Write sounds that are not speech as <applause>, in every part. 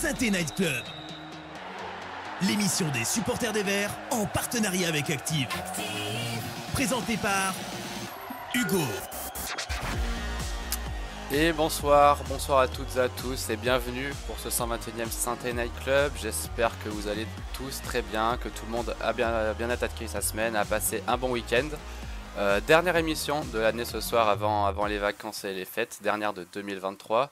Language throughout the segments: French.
Synthé Night Club. L'émission des supporters des Verts en partenariat avec Active. Présentée par Hugo. Et bonsoir, bonsoir à toutes et à tous et bienvenue pour ce 121e Synthé Night Club. J'espère que vous allez tous très bien, que tout le monde a bien, bien attaqué sa semaine, a passé un bon week-end. Euh, dernière émission de l'année ce soir avant, avant les vacances et les fêtes, dernière de 2023.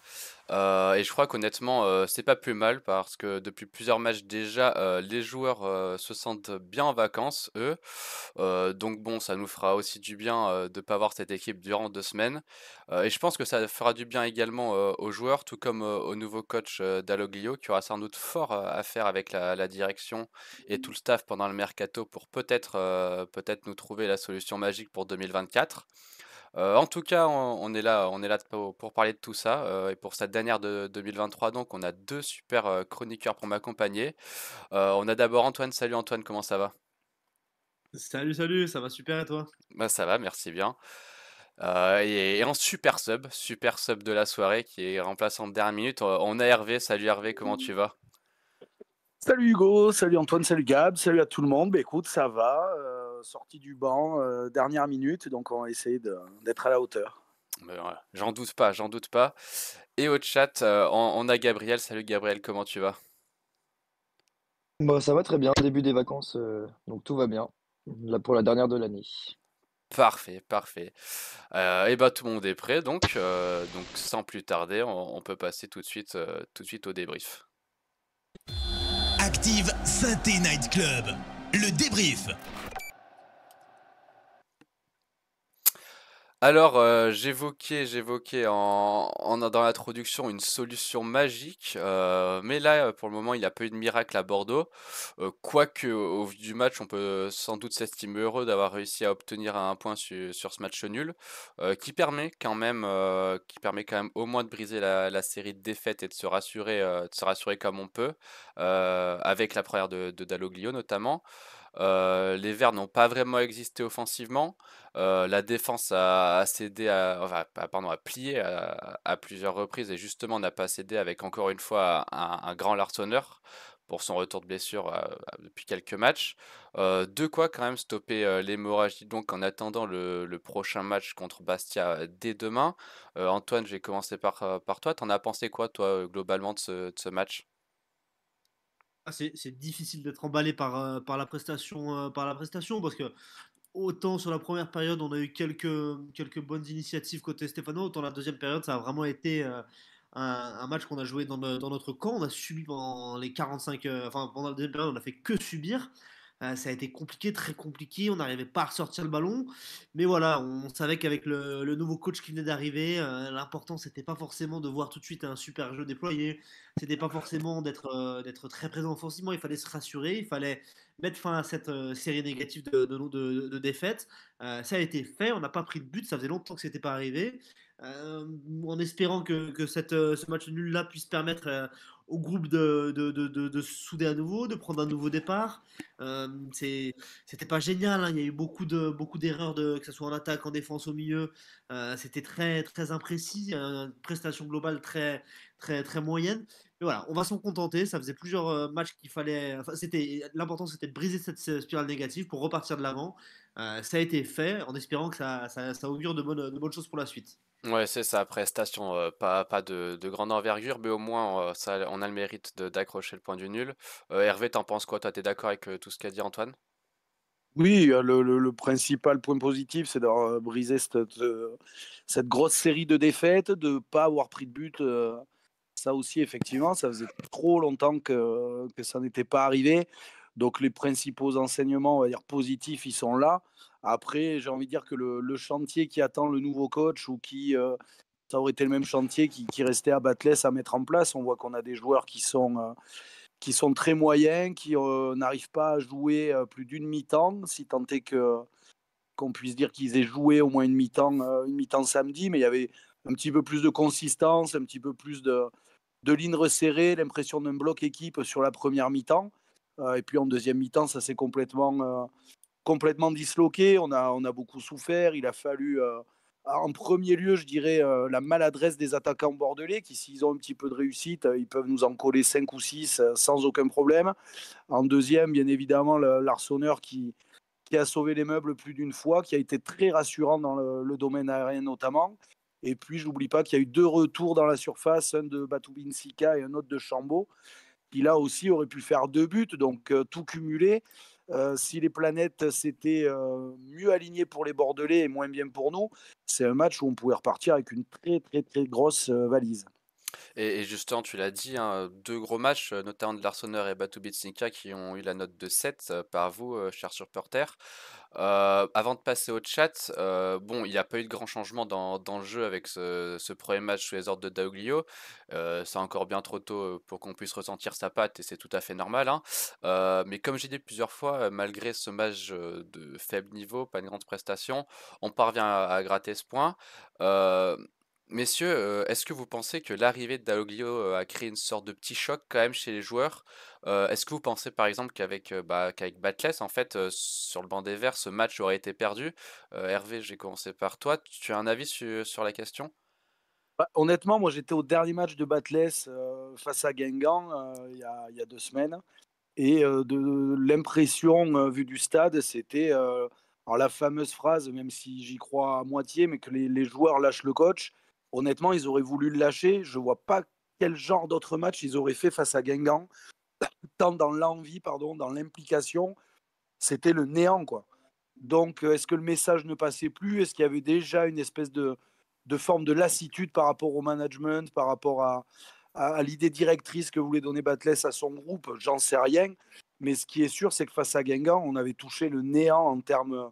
Euh, et je crois qu'honnêtement, euh, c'est pas plus mal parce que depuis plusieurs matchs déjà, euh, les joueurs se sentent bien en vacances, eux. donc bon, ça nous fera aussi du bien de ne pas voir cette équipe durant deux semaines. et je pense que ça fera du bien également aux joueurs, tout comme au nouveau coach d'Aloglio, qui aura sans doute fort à faire avec la, direction et tout le staff pendant le mercato pour peut-être nous trouver la solution magique pour 2024 en tout cas, on, est là, on est là pour, parler de tout ça et pour cette dernière de 2023. Donc, on a deux super chroniqueurs pour m'accompagner. on a d'abord Antoine. Salut Antoine, comment ça va Salut, salut, ça va super et toi bah, ça va, merci bien. Et, et, en super sub, super sub de la soirée qui est remplaçant de dernière minute. On a Hervé. Salut Hervé, comment tu vas Salut Hugo, salut Antoine, salut Gab, salut à tout le monde. Bah, écoute, ça va sorti du banc, euh, dernière minute, donc on va essayer d'être à la hauteur. Ben, j'en doute pas, j'en doute pas. Et au chat, euh, on, a Gabriel. Salut Gabriel, comment tu vas bon, bah, Ça va très bien, début des vacances, euh, donc tout va bien. Là pour la dernière de l'année. Parfait, parfait. et bah tout le monde est prêt, donc, donc sans plus tarder, on, peut passer tout de, suite, tout de suite au débrief. Active Synthé Night Club, le débrief. Alors, euh, j'évoquais, j'évoquais dans l'introduction une solution magique, euh, mais là, pour le moment, il n'y a pas eu de miracle à Bordeaux. Euh, quoique, au vu du match, on peut sans doute s'estimer heureux d'avoir réussi à obtenir un point sur ce match nul, qui permet quand même, qui permet quand même au moins de briser la, série de défaites et de se rassurer, de se rassurer comme on peut, avec la première de, de Dalloglio notamment les Verts n'ont pas vraiment existé offensivement. la défense a, cédé, à, plié à, plusieurs reprises et justement n'a pas cédé avec encore une fois un, grand larçonneur pour son retour de blessure depuis quelques matchs. de quoi quand même stopper l'hémorragie donc en attendant le, prochain match contre Bastia dès demain. Antoine, j'ai commencé par, par toi. T'en as pensé quoi toi globalement de ce match ah, c'est difficile d'être emballé par, euh, la prestation, euh, par la prestation parce que autant sur la première période, on a eu quelques, quelques bonnes initiatives côté Stéphano, autant la deuxième période, ça a vraiment été euh, un, match qu'on a joué dans, notre camp. On a subi pendant les 45, enfin pendant la deuxième période, on a fait que subir. Hein, ça a été compliqué, très compliqué. On n'arrivait pas à ressortir le ballon. Mais voilà, on, savait qu'avec le, nouveau coach qui venait d'arriver, l'important, euh, l'important, c'était pas forcément de voir tout de suite un super jeu déployé. C'était pas forcément d'être euh, très présent offensivement. Il fallait se rassurer. Il fallait mettre fin à cette euh, série négative de, défaites. ça a été fait. On n'a pas pris de but. Ça faisait longtemps que c'était pas arrivé. en espérant que, cette, ce match nul-là puisse permettre au groupe de, se souder à nouveau, de prendre un nouveau départ. Euh, c'était pas génial, hein. il y a eu beaucoup de beaucoup d'erreurs, de, que ce soit en attaque, en défense, au milieu. Euh, c'était très très imprécis, une prestation globale très très très moyenne. Mais voilà, on va s'en contenter. Ça faisait plusieurs euh, matchs qu'il fallait. c'était l'important, c'était de briser cette spirale négative pour repartir de l'avant. Euh, ça a été fait, en espérant que ça, ça, augure de bonnes choses pour la suite. Ouais, c'est sa prestation, pas, pas de, de grande envergure, mais au moins ça, on a le mérite d'accrocher le point du nul. Hervé, t'en penses quoi? Toi, t'es d'accord avec tout ce qu'a dit Antoine? Oui, le, le- principal point positif, c'est d'avoir brisé cette, cette grosse série de défaites, de ne pas avoir pris de but. ça aussi, effectivement, ça faisait trop longtemps que, que ça n'était pas arrivé. Donc les principaux enseignements, on dire positifs, ils sont là. Après, j'ai envie de dire que le, chantier qui attend le nouveau coach ou qui euh, ça aurait été le même chantier qui, restait à Batles à mettre en place. On voit qu'on a des joueurs qui sont euh, qui sont très moyens, qui euh, n'arrivent pas à jouer plus d'une mi-temps, si tant est que qu'on puisse dire qu'ils aient joué au moins une mi-temps, samedi, mais il y avait un petit peu plus de consistance, un petit peu plus de, de lignes resserrées, l'impression d'un bloc équipe sur la première mi-temps. Euh, et puis en deuxième mi-temps, ça s'est complètement, euh, complètement disloqué. On a, on a beaucoup souffert. Il a fallu euh, en premier lieu, je dirais, la maladresse des attaquants bordelais, qui s'ils ont un petit peu de réussite, ils peuvent nous en coller 5 ou 6 sans aucun problème. En deuxième, bien évidemment, l'arçonneur qui, qui, a sauvé les meubles plus d'une fois, qui a été très rassurant dans le, domaine aérien notamment. Et puis, je n'oublie pas qu'il y a eu deux retours dans la surface, un de Batoubin Sika et un autre de Chambaud qui là aussi aurait pu faire deux buts. Donc euh, tout cumulé, euh, si les planètes s'étaient euh, mieux alignées pour les Bordelais et moins bien pour nous, c'est un match où on pouvait repartir avec une très très très grosse valise. Et, justement, tu l'as dit, hein, deux gros matchs, euh, notamment de Larsonneur et Batu qui ont eu la note de 7 euh, par vous, euh, cher supporter. avant de passer au chat, bon, il n'y a pas eu de grand changement dans, le jeu avec ce, premier match sous les ordres de Dauglio. c'est encore bien trop tôt pour qu'on puisse ressentir sa patte et c'est tout à fait normal. Hein. mais comme j'ai dit plusieurs fois, malgré ce match de faible niveau, pas une grande prestation, on parvient à, à gratter ce point. Messieurs, euh, est-ce que vous pensez que l'arrivée de Daloglio euh, a créé une sorte de petit choc quand même chez les joueurs euh, Est-ce que vous pensez par exemple qu'avec bah, Batless, en fait, sur le banc des Verts, ce match aurait été perdu Hervé, j'ai commencé par toi. Tu as un avis sur la question bah, honnêtement, moi j'étais au dernier match de Batless face à Guingamp il y, a, deux semaines. Et de l'impression vu vue du stade, c'était la fameuse phrase, même si j'y crois à moitié, mais que les joueurs lâchent le coach honnêtement, ils auraient voulu le lâcher. Je ne vois pas quel genre d'autre match ils auraient fait face à Guingamp, <coughs> tant dans l'envie, pardon, dans l'implication. C'était le néant, quoi. Donc, euh, est-ce que le message ne passait plus Est-ce qu'il y avait déjà une espèce de, forme de lassitude par rapport au management, par rapport à, l'idée directrice que voulait donner Batles à son groupe J'en sais rien. Mais ce qui est sûr, c'est que face à Guingamp, on avait touché le néant en termes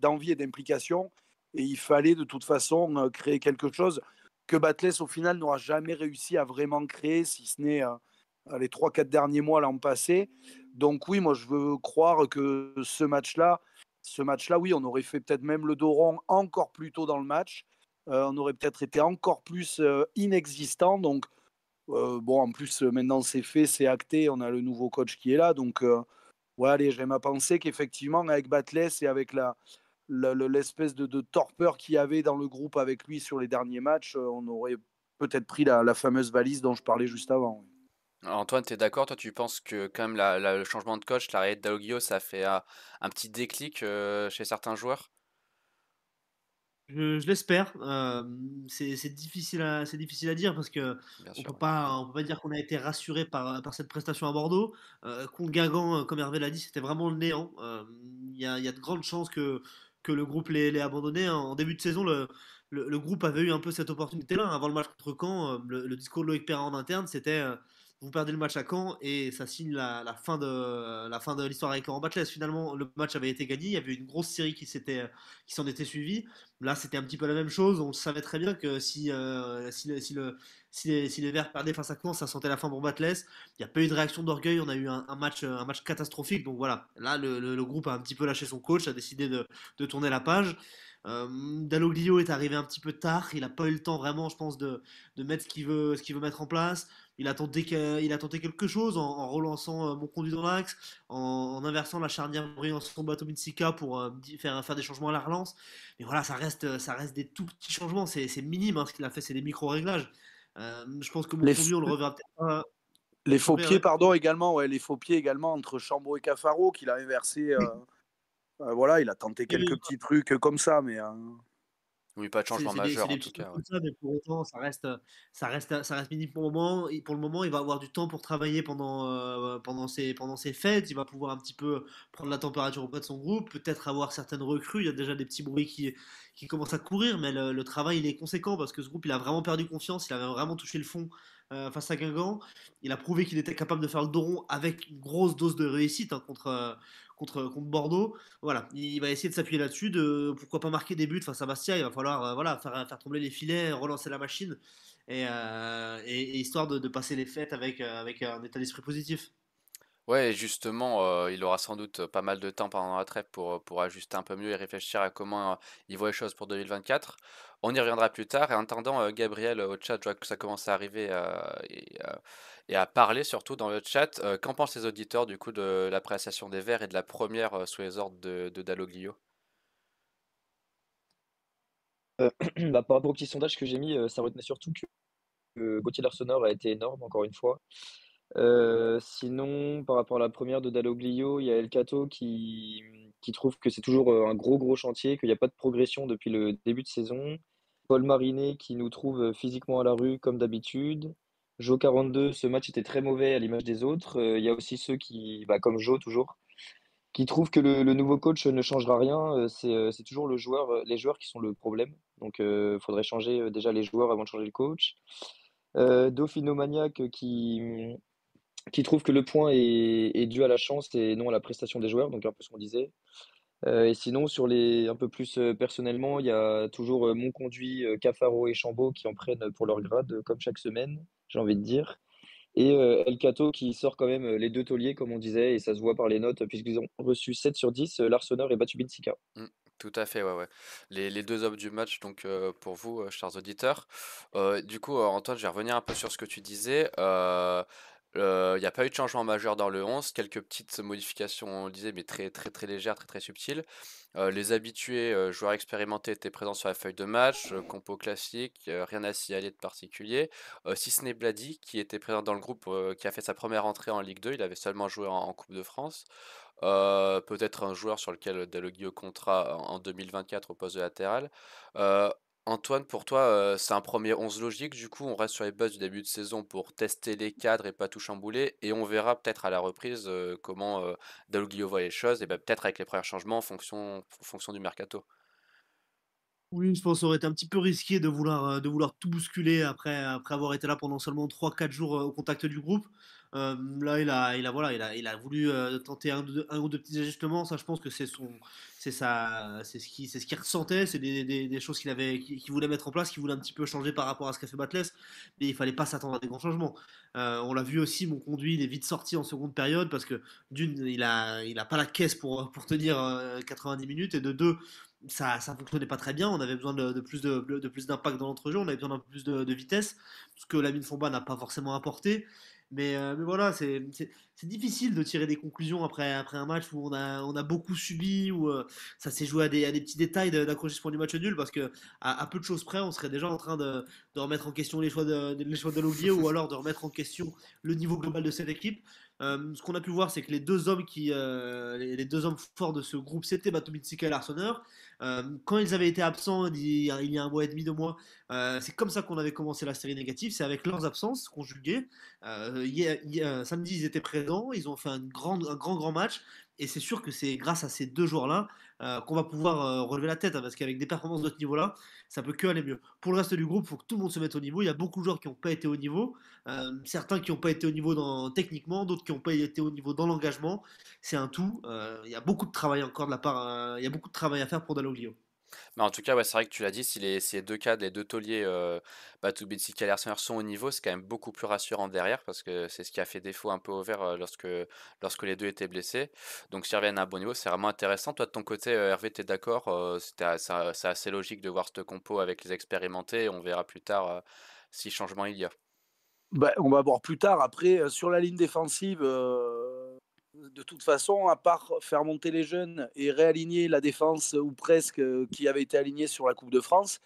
d'envie et d'implication et il fallait de toute façon euh, créer quelque chose que Batles au final n'aura jamais réussi à vraiment créer, si ce n'est euh, euh, les 3-4 derniers mois l'an passé. Donc oui, moi je veux croire que ce match-là, ce match-là, oui, on aurait fait peut-être même le dos rond encore plus tôt dans le match. on aurait peut-être été encore plus inexistant. Donc bon, en plus maintenant c'est fait, c'est acté, on a le nouveau coach qui est là. Donc ouais, allez, j'aime à penser qu'effectivement avec Batles et avec la l'espèce de, torpeur qu'il y avait dans le groupe avec lui sur les derniers matchs, euh, on aurait peut-être pris la, fameuse valise dont je parlais juste avant. Antoine, tu es d'accord Toi, tu penses que quand même le changement de coach, l'arrêt de ça fait ah, un, petit déclic euh, chez certains joueurs je, l'espère. Euh, c'est difficile, à, difficile à dire parce que ne on peut pas, on peut pas dire qu'on a été rassuré par, par cette prestation à Bordeaux. Euh, contre comme Hervé l'a dit, c'était vraiment le néant. Il y a, y, a de grandes chances que que le groupe l'ait abandonné. Hein. En début de saison, le, groupe avait eu un peu cette opportunité-là. Hein. Avant le match contre Caen, euh, le, le discours de Loïc Perrin en interne, c'était euh, vous perdez le match à Caen et ça signe la, fin de la fin de l'histoire avec Laurent Batles. Finalement, le match avait été gagné, il y avait une grosse série qui s'était qui s'en était suivie. Là, c'était un petit peu la même chose. On savait très bien que si euh, si, si, les, Verts perdaient face à Caen, ça sentait la fin pour Batles. Il n'y a pas eu de réaction d'orgueil. On a eu un, match un match catastrophique. Donc voilà, là le, groupe a un petit peu lâché son coach, a décidé de, tourner la page. Euh, Dalloglio est arrivé un petit peu tard, il n'a pas eu le temps vraiment, je pense, de, mettre ce qu'il veut, ce veut mettre en place il a tenté, a tenté quelque chose en, relançant euh, mon conduit dans l'axe, en, inversant la charnière en son bateau Minsika pour euh, faire, faire des changements à la relance. Mais voilà, ça reste, euh, ça reste des tout petits changements, c'est minime hein, ce qu'il a fait, c'est des micro-réglages. je pense que mon conduit, on le reverra peut-être Les faux pieds, pardon, également, ouais, les faux pieds également entre Chambaud et Cafaro qu'il a inversé. voilà, il a tenté quelques petits trucs comme ça, mais. Oui, pas de changement majeur en tout cas. Ça, mais pour autant, ça reste, euh, ça reste, euh, ça reste pour le moment. Et pour le moment, il va avoir du temps pour travailler pendant euh, pendant pendant ses fêtes. Il va pouvoir un petit peu prendre la température auprès de son groupe, peut-être avoir certaines recrues. Il y a déjà des petits bruits qui qui commence à courir, mais le, travail il est conséquent parce que ce groupe il a vraiment perdu confiance, il avait vraiment touché le fond euh, face à Guingamp, il a prouvé qu'il était capable de faire le dos avec une grosse dose de réussite hein, contre, euh, contre, contre Bordeaux. Voilà, il va essayer de s'appuyer là-dessus, de pourquoi pas marquer des buts face à Bastia, il va falloir euh, voilà, faire, faire trembler les filets, relancer la machine, et, histoire de, de, passer les fêtes avec, avec un état d'esprit positif. Ouais, justement, euh, il aura sans doute euh, pas mal de temps pendant la trêve pour, euh, pour ajuster un peu mieux et réfléchir à comment il voit les choses pour 2024. On y reviendra plus tard. Et en attendant, Gabriel au chat, je vois que ça commence à arriver et, à parler surtout dans le chat. qu'en pensent les auditeurs du coup de l'appréciation des Verts et de la première sous les ordres de, d'Aloglio Dalloglio? <clears throat> Bah, par rapport au petit sondage que j'ai mis, ça retenait surtout que Gauthier Larsonneur a été énorme, encore une fois. Euh, sinon, par rapport à la première de Dalloglio, il y a El Cato qui, trouve que c'est toujours euh, un gros gros chantier, qu'il n'y a pas de progression depuis le début de saison. Paul Marinet qui nous trouve euh, physiquement à la rue comme d'habitude. Jo 42, ce match était très mauvais à l'image des autres. Il y a aussi ceux qui, bah, comme Jo toujours, qui trouvent que le, nouveau coach ne changera rien. C'est toujours le joueur, les joueurs qui sont le problème. Donc il faudrait changer déjà les joueurs avant de changer le coach. Euh, Dauphino qui, qui trouve que le point est, dû à la chance et non à la prestation des joueurs, donc un peu ce qu'on disait. Euh, et sinon, sur les un peu plus euh, personnellement, il y a toujours euh, mon conduit, Cafaro et Chambaud qui en prennent pour leur grade, comme chaque semaine, j'ai envie de dire. Et El Cato qui sort quand même les deux tauliers, comme on disait, et ça se voit par les notes, puisqu'ils ont reçu 7 sur 10, Larsonneur et Batubin Sika. Mmh, tout à fait, ouais, ouais. Les, deux hommes du match, donc pour vous, chers auditeurs. du coup, Antoine, je vais revenir un peu sur ce que tu disais. Il n'y a pas eu de changement majeur dans le 11, quelques petites modifications, on le disait, mais très très très légères, très très subtiles. les habitués, joueurs expérimentés étaient présents sur la feuille de match, compo classique, rien à s'y aller de particulier. si ce n'est Blady, qui était présent dans le groupe, qui a fait sa première entrée en Ligue 2, il avait seulement joué en, Coupe de France. Peut-être un joueur sur lequel dialogue au contrat en 2024 au poste de latéral. Antoine, pour toi, euh, c'est un premier 11 logique. Du coup, on reste sur les buzz du début de saison pour tester les cadres et pas tout chambouler. Et on verra peut-être à la reprise euh, comment euh, voit les choses. Et ben, peut-être avec les premiers changements en fonction, du mercato. Oui, je pense aurait été un petit peu risqué de vouloir, euh, de vouloir tout bousculer après, après avoir été là pendant seulement 3-4 jours au contact du groupe là, il a, il a, voilà, il a, il a voulu tenter un, ou deux petits ajustements. Ça, je pense que c'est son, c'est ça, c'est ce qui, c'est ce qu'il ressentait, c'est des, des, choses qu'il avait, qu'il voulait mettre en place, qu'il voulait un petit peu changer par rapport à ce qu'a fait Batless. Mais il fallait pas s'attendre à des grands changements. on l'a vu aussi, mon conduit, il est vite sorti en seconde période parce que d'une, il a, il a pas la caisse pour pour tenir 90 minutes et de deux, ça, ça fonctionnait pas très bien. On avait besoin de, plus de, de plus d'impact dans l'entrejeu, on avait besoin d'un peu plus de, vitesse, ce que la mine Fomba n'a pas forcément apporté. Euh, mais, voilà, c'est difficile de tirer des conclusions après, un match où on a, beaucoup subi, où euh, ça s'est joué à des, petits détails d'accrocher du match nul, parce que à, peu de choses près, on serait déjà en train de, remettre en question les choix de, les ou <laughs> alors de remettre en question le niveau global de cette équipe. Euh, ce qu'on a pu voir, c'est que les deux hommes qui, euh, les deux hommes forts de ce groupe, c'était Batumitsika et Larsonner euh, quand ils avaient été absents il y a, un mois et demi, deux mois, c'est comme ça qu'on avait commencé la série négative. C'est avec leurs absences conjuguées. Hier, samedi, ils étaient présents. Ils ont fait un grand, un grand, grand match. Et c'est sûr que c'est grâce à ces deux joueurs-là euh, qu'on va pouvoir euh, relever la tête, hein, parce qu'avec des performances de ce niveau-là, ça peut que aller mieux. Pour le reste du groupe, il faut que tout le monde se mette au niveau. Il y a beaucoup de joueurs qui n'ont pas été au niveau, euh, certains qui n'ont pas été au niveau dans, techniquement, d'autres qui n'ont pas été au niveau dans l'engagement. C'est un tout. il y a beaucoup de travail encore de la part, il y a beaucoup de travail à faire pour Daloglio en tout cas, ouais, c'est vrai que tu l'as dit, si les, deux cadres, les deux tauliers, euh, et bah, sont au niveau, c'est quand même beaucoup plus rassurant derrière parce que c'est ce qui a fait défaut un peu au vert euh, lorsque, lorsque les deux étaient blessés. Donc s'ils reviennent à un bon niveau, c'est vraiment intéressant. Toi, de ton côté, euh, Hervé, tu es d'accord euh, C'est assez logique de voir ce compo avec les expérimentés. On verra plus tard si changement il y a. Bah, on va voir plus tard. Après, sur la ligne défensive, de toute façon, à part faire monter les jeunes et réaligner la défense ou presque euh, qui avait été alignée sur la Coupe de France,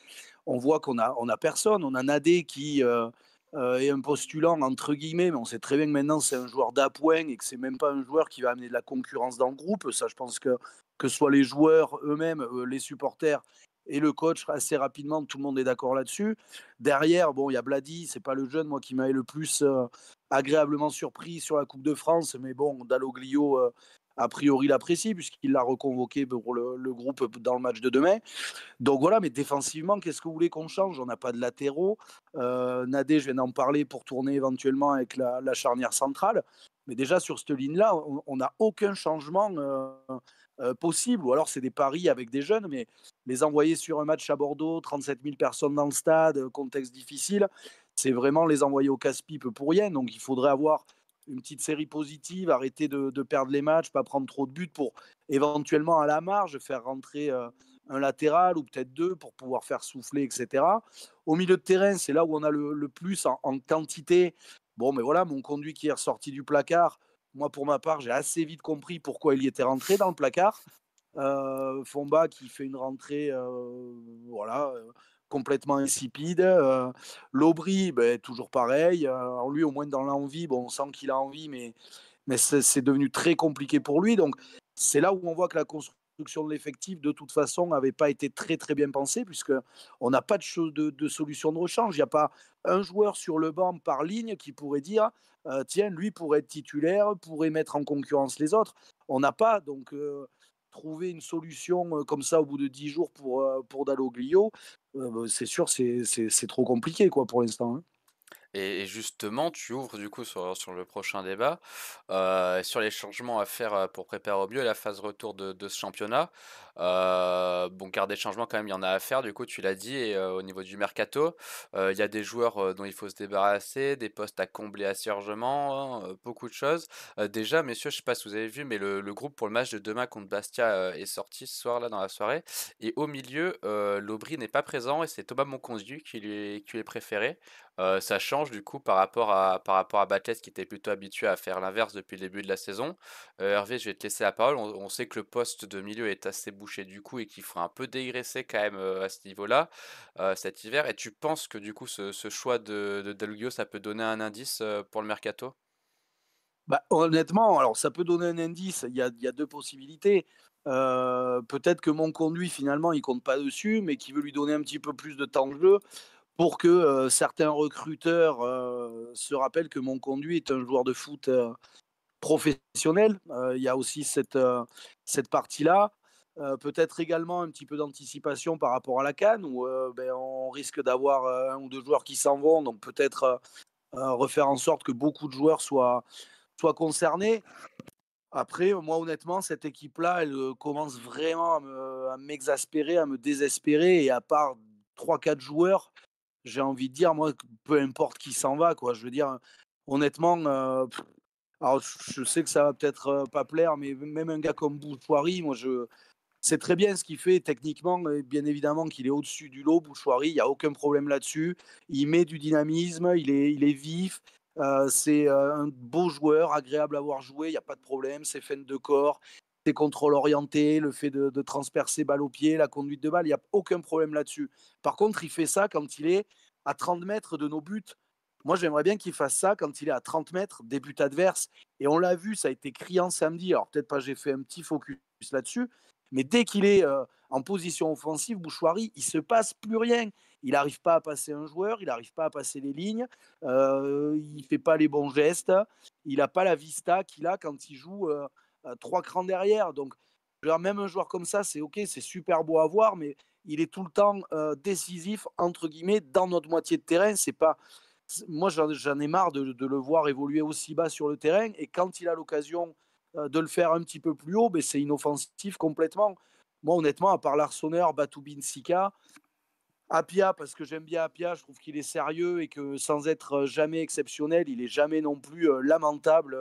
on voit qu'on a, on a personne. On a Nadé qui euh, euh, est un postulant entre guillemets, mais on sait très bien que maintenant c'est un joueur d'appoint et que c'est même pas un joueur qui va amener de la concurrence dans le groupe. Ça, je pense que que ce soit les joueurs eux-mêmes, les supporters et le coach assez rapidement, tout le monde est d'accord là-dessus. Derrière, bon, il y a Bladi, c'est pas le jeune moi qui m'avait le plus agréablement surpris sur la Coupe de France, mais bon, Dalloglio, euh, a priori, l'apprécie, puisqu'il l'a reconvoqué pour le, groupe dans le match de demain. Donc voilà, mais défensivement, qu'est-ce que vous voulez qu'on change On n'a pas de latéraux. Euh, Nadé, je viens d'en parler pour tourner éventuellement avec la, charnière centrale. Mais déjà, sur cette ligne-là, on n'a aucun changement. Euh, possible, ou alors c'est des paris avec des jeunes, mais les envoyer sur un match à Bordeaux, 37 000 personnes dans le stade, contexte difficile, c'est vraiment les envoyer au casse-pipe pour rien. Donc il faudrait avoir une petite série positive, arrêter de, perdre les matchs, pas prendre trop de buts pour éventuellement à la marge faire rentrer euh, un latéral ou peut-être deux pour pouvoir faire souffler, etc. Au milieu de terrain, c'est là où on a le, plus en, quantité. Bon, mais voilà, mon conduit qui est ressorti du placard, moi pour ma part, j'ai assez vite compris pourquoi il y était rentré dans le placard. Euh, Fomba qui fait une rentrée, euh, voilà, euh, complètement insipide. Euh, L'Aubry, ben, toujours pareil. Euh, lui, au moins dans l'envie, bon, on sent qu'il a envie, mais, mais c'est devenu très compliqué pour lui. Donc, c'est là où on voit que la construction de l'effectif, de toute façon, n'avait pas été très, très bien pensée, puisqu'on n'a pas de, solution de rechange. Il n'y a pas un joueur sur le banc par ligne qui pourrait dire euh, tiens, lui pourrait être titulaire, pourrait mettre en concurrence les autres. On n'a pas. Donc trouver une solution comme ça au bout de 10 jours pour, pour bah, c'est sûr, c'est trop compliqué quoi, pour l'instant. Hein. Et, justement, tu ouvres du coup sur, le prochain débat, sur les changements à faire pour préparer au mieux la phase retour de, ce championnat. bon, car des changements quand même, il y en a à faire, du coup, tu l'as dit, au niveau du mercato, il y a des joueurs dont il faut se débarrasser, des postes à combler assez hein, beaucoup de choses. déjà, messieurs, je sais pas si vous avez vu, mais le, groupe pour le match de demain contre Bastia est sorti ce soir, là, dans la soirée. Et au milieu, l'Aubry n'est pas présent et c'est Thomas Monconduit qui est, qui lui est préféré ça change du coup par rapport à, par rapport à qui était plutôt habitué à faire l'inverse depuis le début de la saison. Hervé, je vais te laisser la parole. On, sait que le poste de milieu est assez bouché du coup et qu'il fera un peu dégraisser quand même à ce niveau-là cet hiver. Et tu penses que du coup ce, choix de, de ça peut donner un indice pour le mercato bah, honnêtement, alors ça peut donner un indice. Il y a, deux possibilités. peut-être que mon conduit, finalement, il compte pas dessus, mais qui veut lui donner un petit peu plus de temps de jeu pour que certains recruteurs se rappellent que mon conduit est un joueur de foot professionnel. Il y a aussi cette, partie-là. Peut-être également un petit peu d'anticipation par rapport à la Cannes, où ben, on risque d'avoir un ou deux joueurs qui s'en vont, donc peut-être refaire en sorte que beaucoup de joueurs soient, soient concernés. Après, moi, honnêtement, cette équipe-là, elle commence vraiment à m'exaspérer, à, à, me désespérer. Et à part 3-4 joueurs, j'ai envie de dire, moi, peu importe qui s'en va, quoi. Je veux dire, honnêtement, euh, je sais que ça va peut-être euh, pas plaire, mais même un gars comme Bouchoirie, moi, je c'est très bien ce qu'il fait techniquement, bien évidemment qu'il est au-dessus du lot, Bouchoirie, il n'y a aucun problème là-dessus. Il met du dynamisme, il est, il est vif, euh, c'est un beau joueur, agréable à voir jouer, il n'y a pas de problème, c'est fin de corps, ses contrôles orientés, le fait de, transpercer balle au pied, la conduite de balle, il n'y a aucun problème là-dessus. Par contre, il fait ça quand il est à 30 mètres de nos buts. Moi, j'aimerais bien qu'il fasse ça quand il est à 30 mètres des buts adverses. Et on l'a vu, ça a été criant samedi. Alors, peut-être pas, j'ai fait un petit focus là-dessus. Mais dès qu'il est euh, en position offensive, Bouchoirie, il se passe plus rien. Il n'arrive pas à passer un joueur, il n'arrive pas à passer les lignes, euh, il fait pas les bons gestes, il n'a pas la vista qu'il a quand il joue euh, euh, trois crans derrière. Donc, même un joueur comme ça, c'est OK, c'est super beau à voir, mais il est tout le temps euh, décisif, entre guillemets, dans notre moitié de terrain. C'est pas moi j'en ai marre de, de, le voir évoluer aussi bas sur le terrain et quand il a l'occasion euh, de le faire un petit peu plus haut, ben c'est inoffensif complètement. Moi honnêtement, à part Larsonneur, Batoubin, Sika, Apia, parce que j'aime bien Apia, je trouve qu'il est sérieux et que sans être jamais exceptionnel, il est jamais non plus lamentable,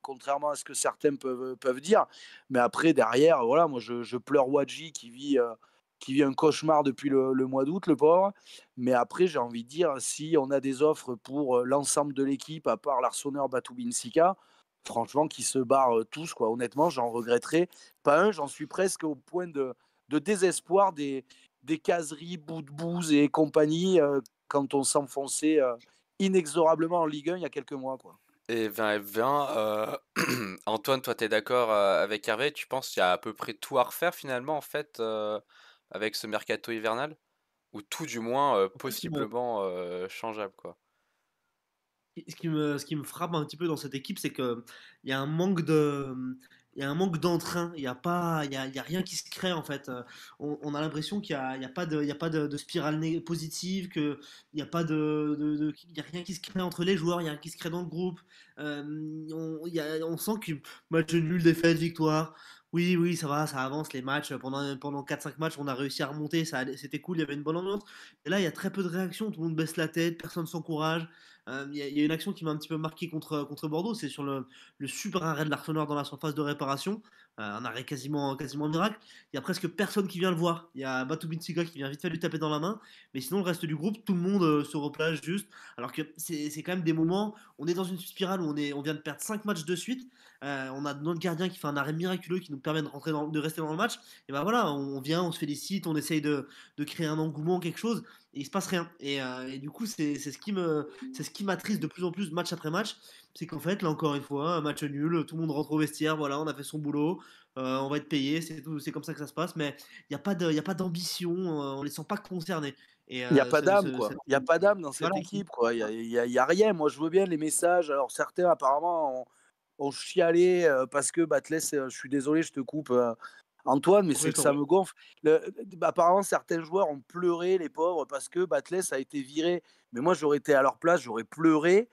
contrairement à ce que certains peuvent, peuvent dire. Mais après, derrière, voilà, moi je, pleure Wadji qui vit, un cauchemar depuis le, mois d'août, le pauvre. Mais après, j'ai envie de dire, si on a des offres pour l'ensemble de l'équipe, à part l'arseneur Batoubin Sika, franchement, qui se barrent tous, quoi. Honnêtement, j'en regretterai pas un, j'en suis presque au point de, de désespoir des, des caseries, bout de bouse et compagnie euh, quand on s'enfonçait euh, inexorablement en Ligue 1 il y a quelques mois. Quoi. Et eh bien, eh ben, euh, <clears throat> Antoine, toi, tu es d'accord avec Hervé Tu penses qu'il y a à peu près tout à refaire finalement, en fait, avec ce mercato hivernal Ou tout du moins possiblement changeable quoi ce ce qui me frappe un petit peu dans cette équipe, c'est qu'il y a un manque de, il y a un manque d'entrain, il n'y a, pas, il rien qui se crée en fait. On, a l'impression qu'il n'y a, a pas de, spirale positive, qu'il n'y a, pas de, rien qui se crée entre les joueurs, il n'y a rien qui se crée dans le groupe. on, sent que match nul, défaite, victoire. Oui, oui, ça va, ça avance les matchs. Pendant, pendant 4-5 matchs, on a réussi à remonter, c'était cool, il y avait une bonne ambiance. Et là, il y a très peu de réactions, tout le monde baisse la tête, personne s'encourage. Euh, il y, a une action qui m'a un petit peu marqué contre, contre Bordeaux, c'est sur le, super arrêt de l'Arsenal dans la surface de réparation. Euh, un arrêt quasiment, quasiment miracle. Il y a presque personne qui vient le voir. Il y a Bintziga qui vient vite fait lui taper dans la main. Mais sinon, le reste du groupe, tout le monde euh, se replage juste. Alors que c'est quand même des moments, on est dans une spirale où on, est, on vient de perdre 5 matchs de suite. on a notre gardien qui fait un arrêt miraculeux qui nous permet de, rentrer de rester dans le match. Et ben voilà, on, vient, on se félicite, on essaye de, de créer un engouement, quelque chose il il se passe rien. Et, euh, du coup, c'est ce qui me, c'est ce qui m'attriste de plus en plus match après match, c'est qu'en fait, là encore une fois, un match nul, tout le monde rentre au vestiaire, voilà, on a fait son boulot, euh, on va être payé, c'est c'est comme ça que ça se passe, mais il n'y a pas de, il a pas d'ambition, euh, on les sent pas concernés. Il n'y a pas d'âme, quoi. Il n'y a pas d'âme dans cette équipe, quoi. Il n'y a, rien. Moi, je veux bien les messages. Alors, certains, apparemment, ont, ont chialé parce que Batles, je suis désolé, je te coupe, Antoine, mais c'est que ça me gonfle. Bah, apparemment, certains joueurs ont pleuré, les pauvres, parce que Batles a été viré. Mais moi, j'aurais été à leur place, j'aurais pleuré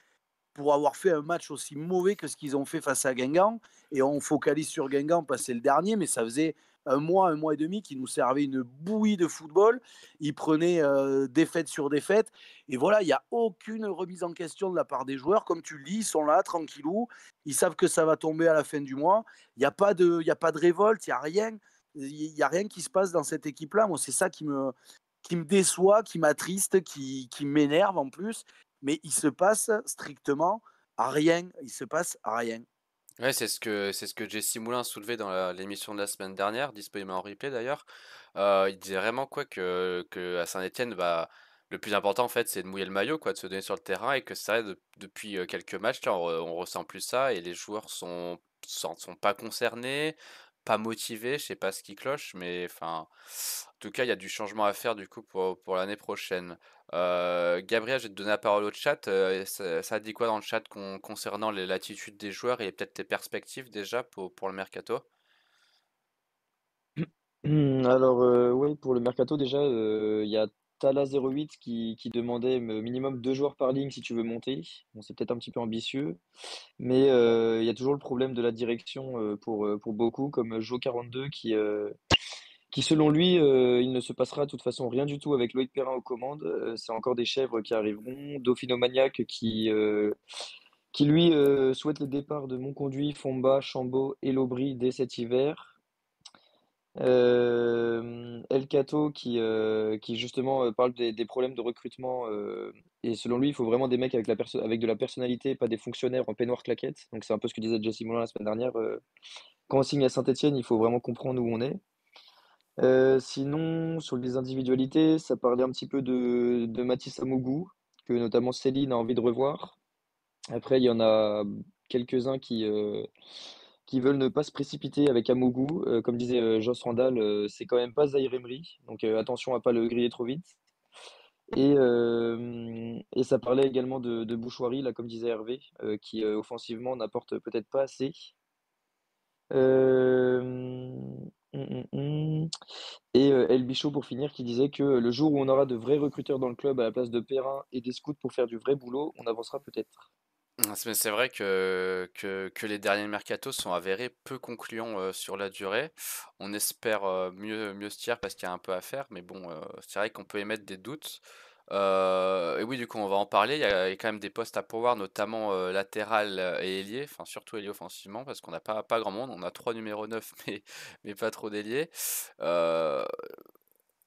pour avoir fait un match aussi mauvais que ce qu'ils ont fait face à Guingamp. Et on focalise sur Guingamp parce que c'est le dernier, mais ça faisait un mois, un mois et demi qui nous servait une bouillie de football. Il prenait euh, défaite sur défaite. Et voilà, il n'y a aucune remise en question de la part des joueurs. Comme tu le dis, ils sont là, tranquillou. Ils savent que ça va tomber à la fin du mois. Il n'y a, pas de, y a pas de révolte, il n'y a rien. Il n'y a rien qui se passe dans cette équipe-là. Moi, c'est ça qui me, qui me déçoit, qui m'attriste, qui, qui m'énerve en plus. Mais il se passe strictement rien. Il se passe rien. Ouais, c'est ce que c'est ce que Jesse Moulin soulevait dans l'émission de la semaine dernière, disponible en replay d'ailleurs. Euh, il disait vraiment quoi que, à Saint-Étienne, bah, le plus important en fait, c'est de mouiller le maillot, quoi, de se donner sur le terrain et que ça, depuis euh, quelques matchs, on, ressent plus ça et les joueurs sont sont, sont pas concernés, pas motivés, je sais pas ce qui cloche, mais enfin, en tout cas, il y a du changement à faire du coup pour pour l'année prochaine. Euh, Gabriel, je vais te donner la parole au chat. Euh, ça, a dit quoi dans le chat concernant concernant latitudes des joueurs et peut-être tes perspectives déjà pour, pour le mercato <clears throat> Alors, euh, oui, pour le mercato, déjà, il y a Tala08 qui, qui, demandait minimum deux joueurs par ligne si tu veux monter. Bon, c'est peut-être un petit peu ambitieux, mais il y a toujours le problème de la direction pour, pour beaucoup, comme Jo42 qui qui selon lui, euh, il ne se passera de toute façon rien du tout avec Loïc Perrin aux commandes. Euh, c'est encore des chèvres qui arriveront. Dauphinomaniac qui, euh, qui lui souhaite le départ de Montconduit, Fomba, Chambaud et Lobry dès cet hiver. El Cato qui, qui justement parle des, problèmes de recrutement et selon lui il faut vraiment des mecs avec, la avec de la personnalité pas des fonctionnaires en peignoir claquette donc c'est un peu ce que disait Jesse Moulin la semaine dernière quand on signe à Saint-Etienne il faut vraiment comprendre où on est sinon, sur les individualités, ça parlait un petit peu de, de Matisse Amougou, que notamment Céline a envie de revoir. Après, il y en a quelques-uns qui, qui veulent ne pas se précipiter avec Amogou. comme disait Joss Randall, c'est quand même pas Zaire donc attention à pas le griller trop vite. Et, ça parlait également de, Bouchoirie, là, comme disait Hervé, qui offensivement n'apporte peut-être pas assez. Euh, Mm, mm, mm. Et euh, El Bichot pour finir qui disait que le jour où on aura de vrais recruteurs dans le club à la place de Perrin et des scouts pour faire du vrai boulot, on avancera peut-être. Ah, c'est vrai que, que, les derniers mercatos sont avérés peu concluants euh, sur la durée. On espère euh, mieux, mieux se tirer parce qu'il y a un peu à faire, mais bon, c'est vrai qu'on peut émettre des doutes et oui, du coup, on va en parler. Il y a, quand même des postes à pouvoir, notamment latéral et ailier, enfin surtout ailier offensivement, parce qu'on n'a pas, pas grand monde. On a trois numéros 9, <laughs> mais, mais pas trop d'ailier.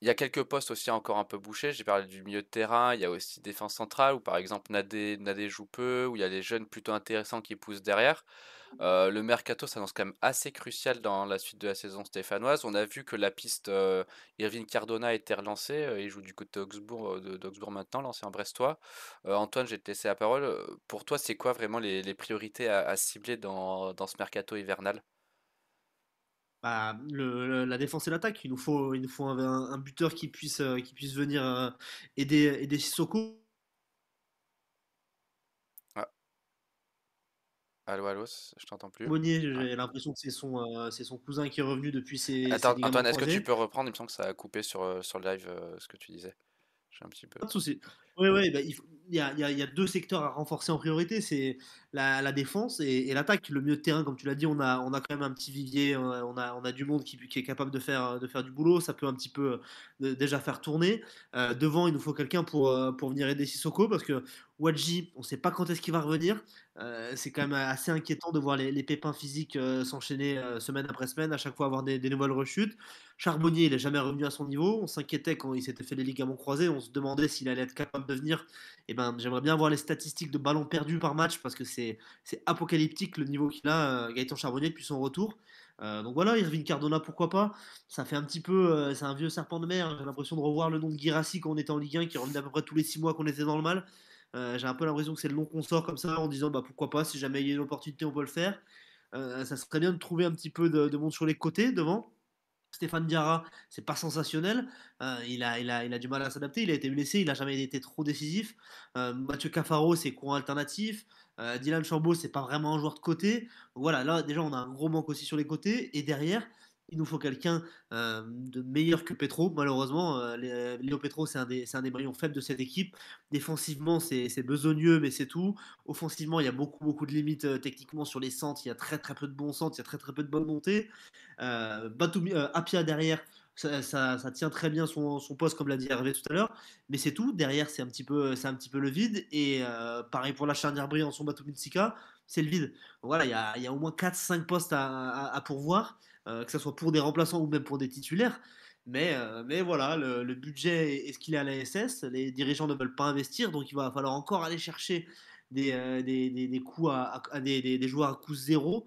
il y a quelques postes aussi encore un peu bouchés. J'ai parlé du milieu de terrain. Il y a aussi défense centrale, où par exemple Nadé, Nadé joue peu, où il y a des jeunes plutôt intéressants qui poussent derrière le mercato s'annonce quand même assez crucial dans la suite de la saison stéphanoise. On a vu que la piste Irving Cardona a été relancée. il joue du côté d'Augsbourg maintenant, l'ancien Brestois. Antoine, je vais te laisser la parole. Pour toi, c'est quoi vraiment les, priorités à, cibler dans, ce mercato hivernal bah, la défense et l'attaque. Il nous faut, un, buteur qui puisse, qui puisse venir aider, aider Sissoko. Allo, allo, je t'entends plus. Monier, j'ai ah. l'impression que c'est son, euh, c'est son cousin qui est revenu depuis ses. Attends, Antoine, est-ce que tu peux reprendre Il me semble que ça a coupé sur, euh, sur le live euh, ce que tu disais. J'ai un petit peu. Pas de souci. Oui, oui, bah, il y, a, deux secteurs à renforcer en priorité, c'est la, défense et, l'attaque. Le mieux de terrain, comme tu l'as dit, on a, quand même un petit vivier, euh, on a, du monde qui, qui, est capable de faire, du boulot, ça peut un petit peu euh, déjà faire tourner. Euh, devant, il nous faut quelqu'un pour, venir aider Sissoko, parce que Wadji, on ne sait pas quand est-ce qu'il va revenir. c'est quand même assez inquiétant de voir les, pépins physiques s'enchaîner semaine après semaine, à chaque fois avoir des, nouvelles rechutes. Charbonnier, il n'est jamais revenu à son niveau. On s'inquiétait quand il s'était fait les ligaments croisés. On se demandait s'il allait être capable devenir, eh ben, j'aimerais bien voir les statistiques de ballons perdus par match parce que c'est apocalyptique le niveau qu'il a, euh, Gaëtan Charbonnier, depuis son retour. Euh, donc voilà, Irvine Cardona, pourquoi pas Ça fait un petit peu, euh, c'est un vieux serpent de mer. J'ai l'impression de revoir le nom de Girassi quand on était en Ligue 1, qui revenait à peu près tous les 6 mois qu'on était dans le mal. J'ai un peu l'impression que c'est le long qu'on sort comme ça en disant bah pourquoi pas, si jamais il y a une opportunité, on peut le faire. ça serait bien de trouver un petit peu de monde sur les côtés devant. Stéphane Diarra, c'est pas sensationnel. Euh, il, a, du mal à s'adapter. Il a été blessé, il n'a jamais été trop décisif. Euh, Mathieu Cafaro, c'est courant alternatif. Euh, Dylan Chambaud, c'est pas vraiment un joueur de côté. Voilà, là déjà on a un gros manque aussi sur les côtés. Et derrière, il nous faut quelqu'un de meilleur que Petro. Malheureusement, euh, Léo Petro, c'est un, des, c'est un des faibles de cette équipe. Défensivement, c'est, besogneux, mais c'est tout. Offensivement, il y a beaucoup, beaucoup de limites techniquement sur les centres. Il y a très, très peu de bons centres, il y a très, très peu de bonnes montées. à Apia derrière, ça, ça, tient très bien son, son, poste, comme l'a dit Hervé tout à l'heure. Mais c'est tout. Derrière, c'est un, petit peu, c'est un petit peu le vide. Et pareil pour la charnière En son Batoumi Sika, c'est le vide. Voilà, il y a, il y a au moins 4-5 postes à, à pourvoir. Euh, que ce soit pour des remplaçants ou même pour des titulaires. Mais, euh, mais voilà, le, budget est ce qu'il est à la SS. Les dirigeants ne veulent pas investir, donc il va falloir encore aller chercher des, euh, des, des, des à, des, joueurs à coût zéro.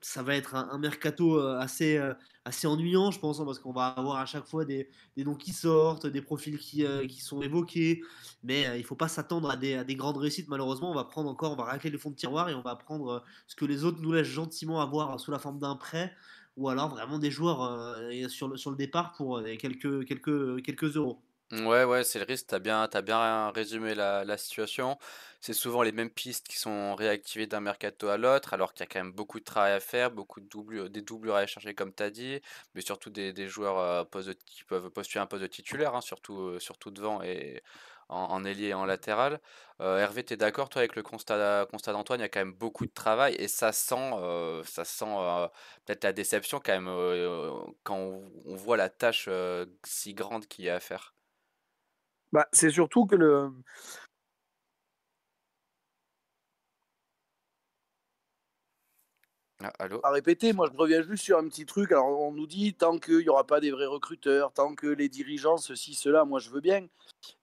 Ça va être un, mercato assez, assez ennuyant, je pense, hein, parce qu'on va avoir à chaque fois des, noms qui sortent, des profils qui, qui sont évoqués. Mais il ne faut pas s'attendre à, à des, grandes réussites. Malheureusement, on va prendre encore, on va racler le fond de tiroir et on va prendre ce que les autres nous laissent gentiment avoir sous la forme d'un prêt ou alors vraiment des joueurs euh, sur, le, sur le départ pour euh, quelques, quelques, quelques euros. Ouais, ouais, c'est le risque. Tu as bien, bien résumé la, situation. C'est souvent les mêmes pistes qui sont réactivées d'un mercato à l'autre, alors qu'il y a quand même beaucoup de travail à faire, beaucoup de doubles, des doublures à échanger, comme tu as dit, mais surtout des, joueurs euh, qui peuvent postuler un poste de titulaire, hein, surtout, surtout devant. Et en, ailier et en latéral. Euh, Hervé, tu es d'accord, toi, avec le constat, constat d'Antoine, il y a quand même beaucoup de travail et ça sent, euh, ça sent euh, peut-être la déception quand même quand on, on, voit la tâche si grande qu'il y a à faire. Bah, c'est surtout que le, à ah, répéter, moi je reviens juste sur un petit truc. Alors on nous dit tant qu'il n'y aura pas des vrais recruteurs, tant que les dirigeants, ceci, cela, moi je veux bien.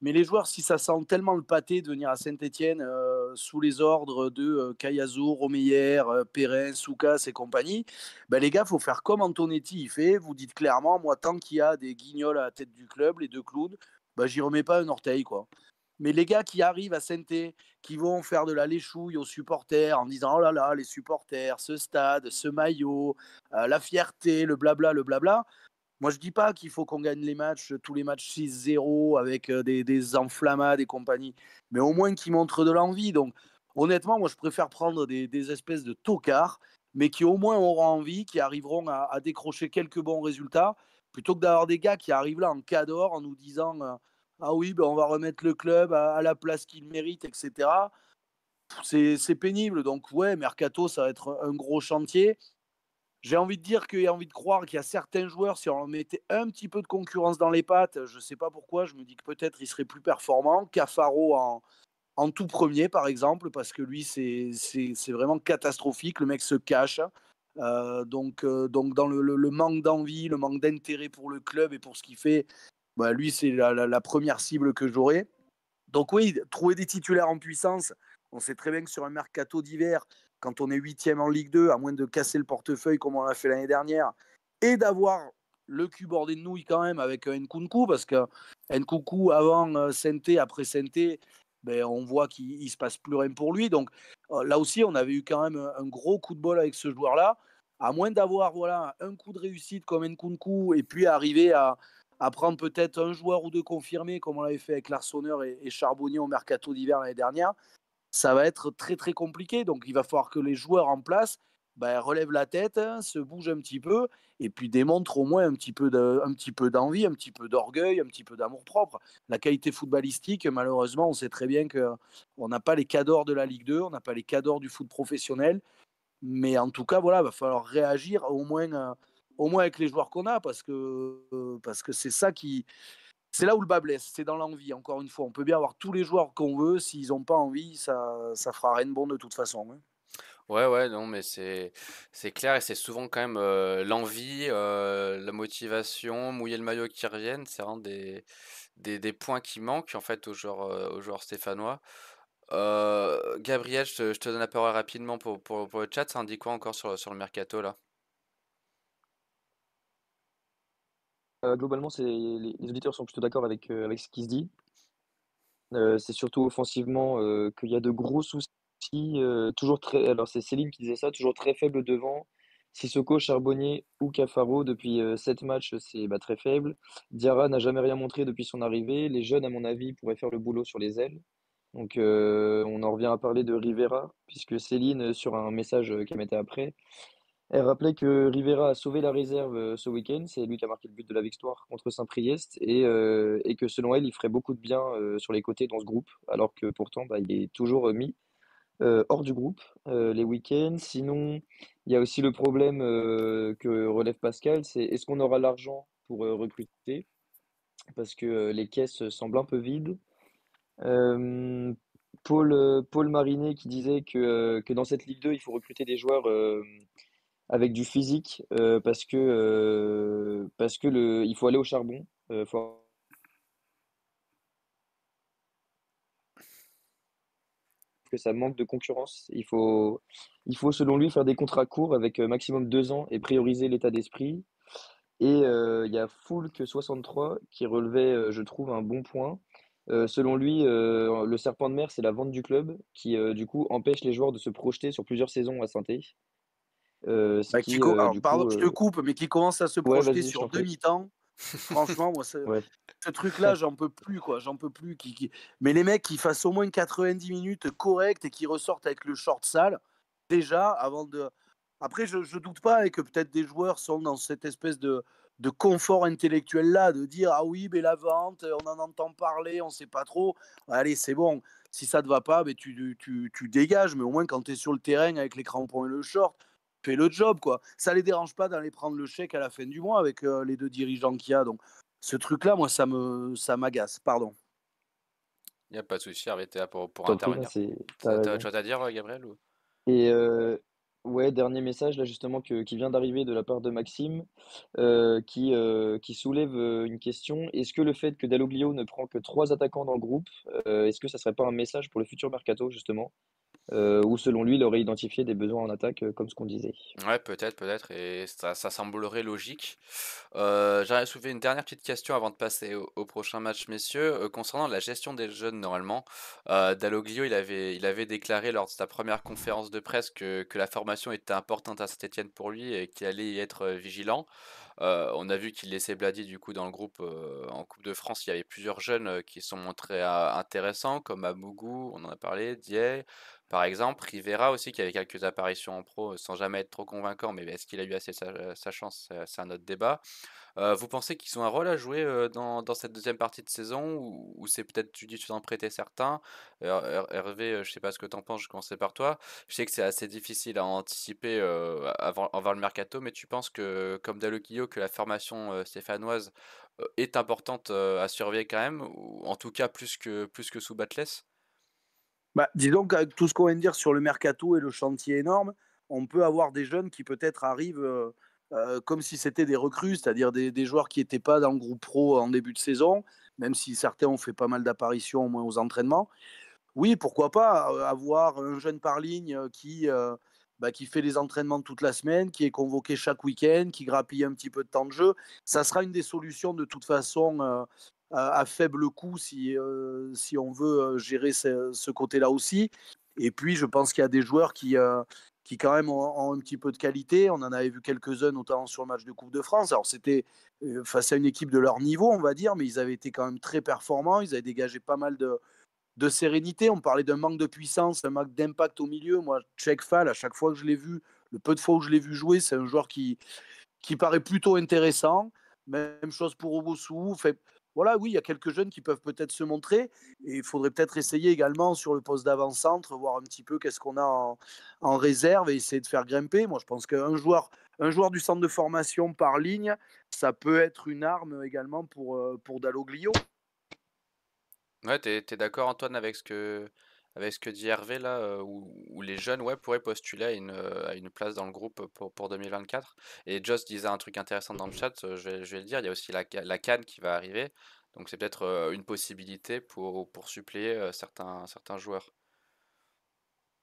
Mais les joueurs, si ça sent tellement le pâté de venir à Saint-Etienne euh, sous les ordres de euh, Cayazo, euh, Perrin, Soukas et compagnie, ben les gars, faut faire comme Antonetti il fait. Vous dites clairement, moi tant qu'il y a des guignols à la tête du club, les deux clowns, ben j'y remets pas un orteil quoi. Mais les gars qui arrivent à Senté, qui vont faire de la léchouille aux supporters en disant oh là là, les supporters, ce stade, ce maillot, euh, la fierté, le blabla, le blabla. Moi, je dis pas qu'il faut qu'on gagne les matchs, tous les matchs 6-0 avec euh, des, des enflammades et compagnie, mais au moins qu'ils montrent de l'envie. Donc, honnêtement, moi, je préfère prendre des, espèces de tocards, mais qui au moins auront envie, qui arriveront à, décrocher quelques bons résultats, plutôt que d'avoir des gars qui arrivent là en d'or en nous disant. Euh, ah oui, ben on va remettre le club à, la place qu'il mérite, etc. C'est pénible. Donc, ouais, Mercato, ça va être un gros chantier. J'ai envie de dire qu'il y a envie de croire qu'il y a certains joueurs, si on mettait un petit peu de concurrence dans les pattes, je ne sais pas pourquoi, je me dis que peut-être ils seraient plus performants. Cafaro en, en, tout premier, par exemple, parce que lui, c'est vraiment catastrophique. Le mec se cache. Euh, donc, euh, donc, dans le, le manque d'envie, le manque d'intérêt pour le club et pour ce qu'il fait, bah, lui, c'est la, première cible que j'aurai. Donc oui, trouver des titulaires en puissance, on sait très bien que sur un mercato d'hiver, quand on est huitième en Ligue 2, à moins de casser le portefeuille comme on l'a fait l'année dernière, et d'avoir le cul bordé de nouilles quand même avec Nkunku, parce que Nkunku avant euh, Senté, après Senté, ben, on voit qu'il ne se passe plus rien pour lui. Donc euh, là aussi, on avait eu quand même un gros coup de bol avec ce joueur-là. À moins d'avoir voilà, un coup de réussite comme Nkunku et puis arriver à, Apprendre peut-être un joueur ou deux confirmés, comme on l'avait fait avec Larsonneur et, Charbonnier au mercato d'hiver l'année dernière, ça va être très très compliqué. Donc il va falloir que les joueurs en place ben, relèvent la tête, hein, se bougent un petit peu, et puis démontrent au moins un petit peu d'envie, un petit peu d'orgueil, un petit peu d'amour propre. La qualité footballistique, malheureusement, on sait très bien qu'on n'a pas les cadors de la Ligue 2, on n'a pas les cadors du foot professionnel. Mais en tout cas, voilà, va falloir réagir au moins. Euh, au moins avec les joueurs qu'on a, parce que euh, parce que c'est ça qui c'est là où le bas blesse, c'est dans l'envie. Encore une fois, on peut bien avoir tous les joueurs qu'on veut, s'ils n'ont pas envie, ça ça fera rien de bon de toute façon. Oui, hein. Ouais, ouais, non, mais c'est c'est clair et c'est souvent quand même euh, l'envie, euh, la motivation, mouiller le maillot qui reviennent, c'est vraiment des, des, des, points qui manquent en fait aux joueurs, aux joueurs stéphanois. Gabriel, je te, donne la parole rapidement pour, pour, pour le chat. Ça indique quoi encore sur, sur le mercato là Euh, globalement, les, auditeurs sont plutôt d'accord avec, euh, avec ce qui se dit. Euh, c'est surtout offensivement qu'il y a de gros soucis. toujours très, alors c'est Céline qui disait ça, toujours très faible devant. Sissoko, Charbonnier ou Cafaro, depuis sept matchs, c'est bah, très faible. Diarra n'a jamais rien montré depuis son arrivée. Les jeunes, à mon avis, pourraient faire le boulot sur les ailes. Donc on en revient à parler de Rivera, puisque Céline, sur un message qu'elle mettait après, elle rappelait que Rivera a sauvé la réserve euh, ce week-end, c'est lui qui a marqué le but de la victoire contre Saint-Priest, et, euh, que selon elle, il ferait beaucoup de bien euh, sur les côtés dans ce groupe, alors que pourtant, bah, il est toujours mis hors du groupe les week-ends. Sinon, il y a aussi le problème que relève Pascal, c'est est-ce qu'on aura l'argent pour recruter Parce que les caisses semblent un peu vides. Paul, Paul Marinet qui disait que, que, dans cette Ligue 2, il faut recruter des joueurs avec du physique euh, parce que euh, parce que il faut aller au charbon euh, que ça manque de concurrence il faut selon lui faire des contrats courts avec maximum deux ans et prioriser l'état d'esprit et il y a Foulk 63 qui relevait je trouve un bon point selon lui, le serpent de mer, c'est la vente du club qui, du coup, empêche les joueurs de se projeter sur plusieurs saisons à saint euh, bah, qui, euh, pardon, je euh, te coupe, mais qui commence à se projeter sur demi-temps. Franchement, moi, ce truc-là, j'en peux plus, quoi. J'en peux plus. Qui, Mais les mecs qui fassent au moins 90 minutes correctes et qui ressortent avec le short sale, déjà, avant de. Après, je, je doute pas hein, que peut-être des joueurs sont dans cette espèce de, de confort intellectuel là, de dire ah oui, mais la vente, on en entend parler, on sait pas trop. Allez, c'est bon. Si ça te va pas, mais ben, tu, tu, tu dégages. Mais au moins, quand tu es sur le terrain avec les crampons et le short, fait le job, quoi. Ça les dérange pas d'aller prendre le chèque à la fin du mois avec euh, les deux dirigeants qu'il y a. Donc, ce truc-là, moi, ça me, ça m'agace. Pardon. Il n'y a pas de souci, Hervé, pour, pour intervenir. Tu as à dire, Gabriel Et euh, ouais, dernier message là justement que, qui vient d'arriver de la part de Maxime, euh, qui, qui soulève une question. Est-ce que le fait que Dalloglio ne prend que trois attaquants dans le groupe, est-ce que ça serait pas un message pour le futur mercato justement euh, ou selon lui, il aurait identifié des besoins en attaque, euh, comme ce qu'on disait. Ouais, peut-être, peut-être, et ça, ça semblerait logique. Euh, J'aurais soulevé une dernière petite question avant de passer au, prochain match, messieurs. Euh, concernant la gestion des jeunes, normalement, euh, Dalloglio, il avait, il avait déclaré lors de sa première conférence de presse que, que la formation était importante à Saint-Etienne pour lui et qu'il allait y être vigilant. on a vu qu'il laissait Blady du coup dans le groupe en Coupe de France. Il y avait plusieurs jeunes qui qui sont montrés intéressants comme Amougou, on en a parlé, Dier, par exemple, verra aussi, qu'il y avait quelques apparitions en pro euh, sans jamais être trop convaincant, mais est-ce qu'il a eu assez sa, euh, chance C'est un autre débat. Euh, vous pensez qu'ils ont un rôle à jouer dans, cette deuxième partie de saison ou, c'est peut-être tu t'en prêtais certains Hervé, je sais pas ce que tu en penses, je commençais par toi. Je sais que c'est assez difficile à anticiper avant, le mercato, mais tu penses que, comme que la formation stéphanoise est importante à surveiller quand même, ou en tout cas plus que, plus que sous Batless bah, donc, avec tout ce qu'on vient de dire sur le mercato et le chantier énorme, on peut avoir des jeunes qui peut-être arrivent euh, euh, comme si c'était des recrues, c'est-à-dire des, des, joueurs qui n'étaient pas dans le groupe pro en début de saison, même si certains ont fait pas mal d'apparitions au moins aux entraînements. Oui, pourquoi pas euh, avoir un jeune par ligne qui, bah, qui fait les entraînements toute la semaine, qui est convoqué chaque week-end, qui grappille un petit peu de temps de jeu. Ça sera une des solutions de toute façon à faible coût si, euh, si on veut euh, gérer ce, côté-là aussi. Et puis, je pense qu'il y a des joueurs qui, euh, qui quand même ont, un petit peu de qualité. On en avait vu quelques-uns, notamment sur le match de Coupe de France. Alors c'était face à une équipe de leur niveau, on va dire, mais ils avaient été quand même très performants. Ils avaient dégagé pas mal de, de sérénité. On parlait d'un manque de puissance, un manque d'impact au milieu. Moi, Check Fall, à chaque fois que je l'ai vu, le peu de fois où je l'ai vu jouer, c'est un joueur qui, qui paraît plutôt intéressant. Même chose pour Obosu. Fait, voilà, oui, il y a quelques jeunes qui peuvent peut-être se montrer. Et il faudrait peut-être essayer également sur le poste d'avant-centre, voir un petit peu qu'est-ce qu'on a en, réserve et essayer de faire grimper. Moi, je pense qu'un joueur, un joueur du centre de formation par ligne, ça peut être une arme également pour, euh, pour Dalloglio. Ouais, tu es, es d'accord, Antoine, avec ce que, avec ce que dit Hervé là, où, les jeunes ouais, pourraient postuler à une, place dans le groupe pour, 2024. Et Joss disait un truc intéressant dans le chat, je, vais, le dire, il y a aussi la, canne Cannes qui va arriver, donc c'est peut-être une possibilité pour, pour suppléer certains, certains joueurs.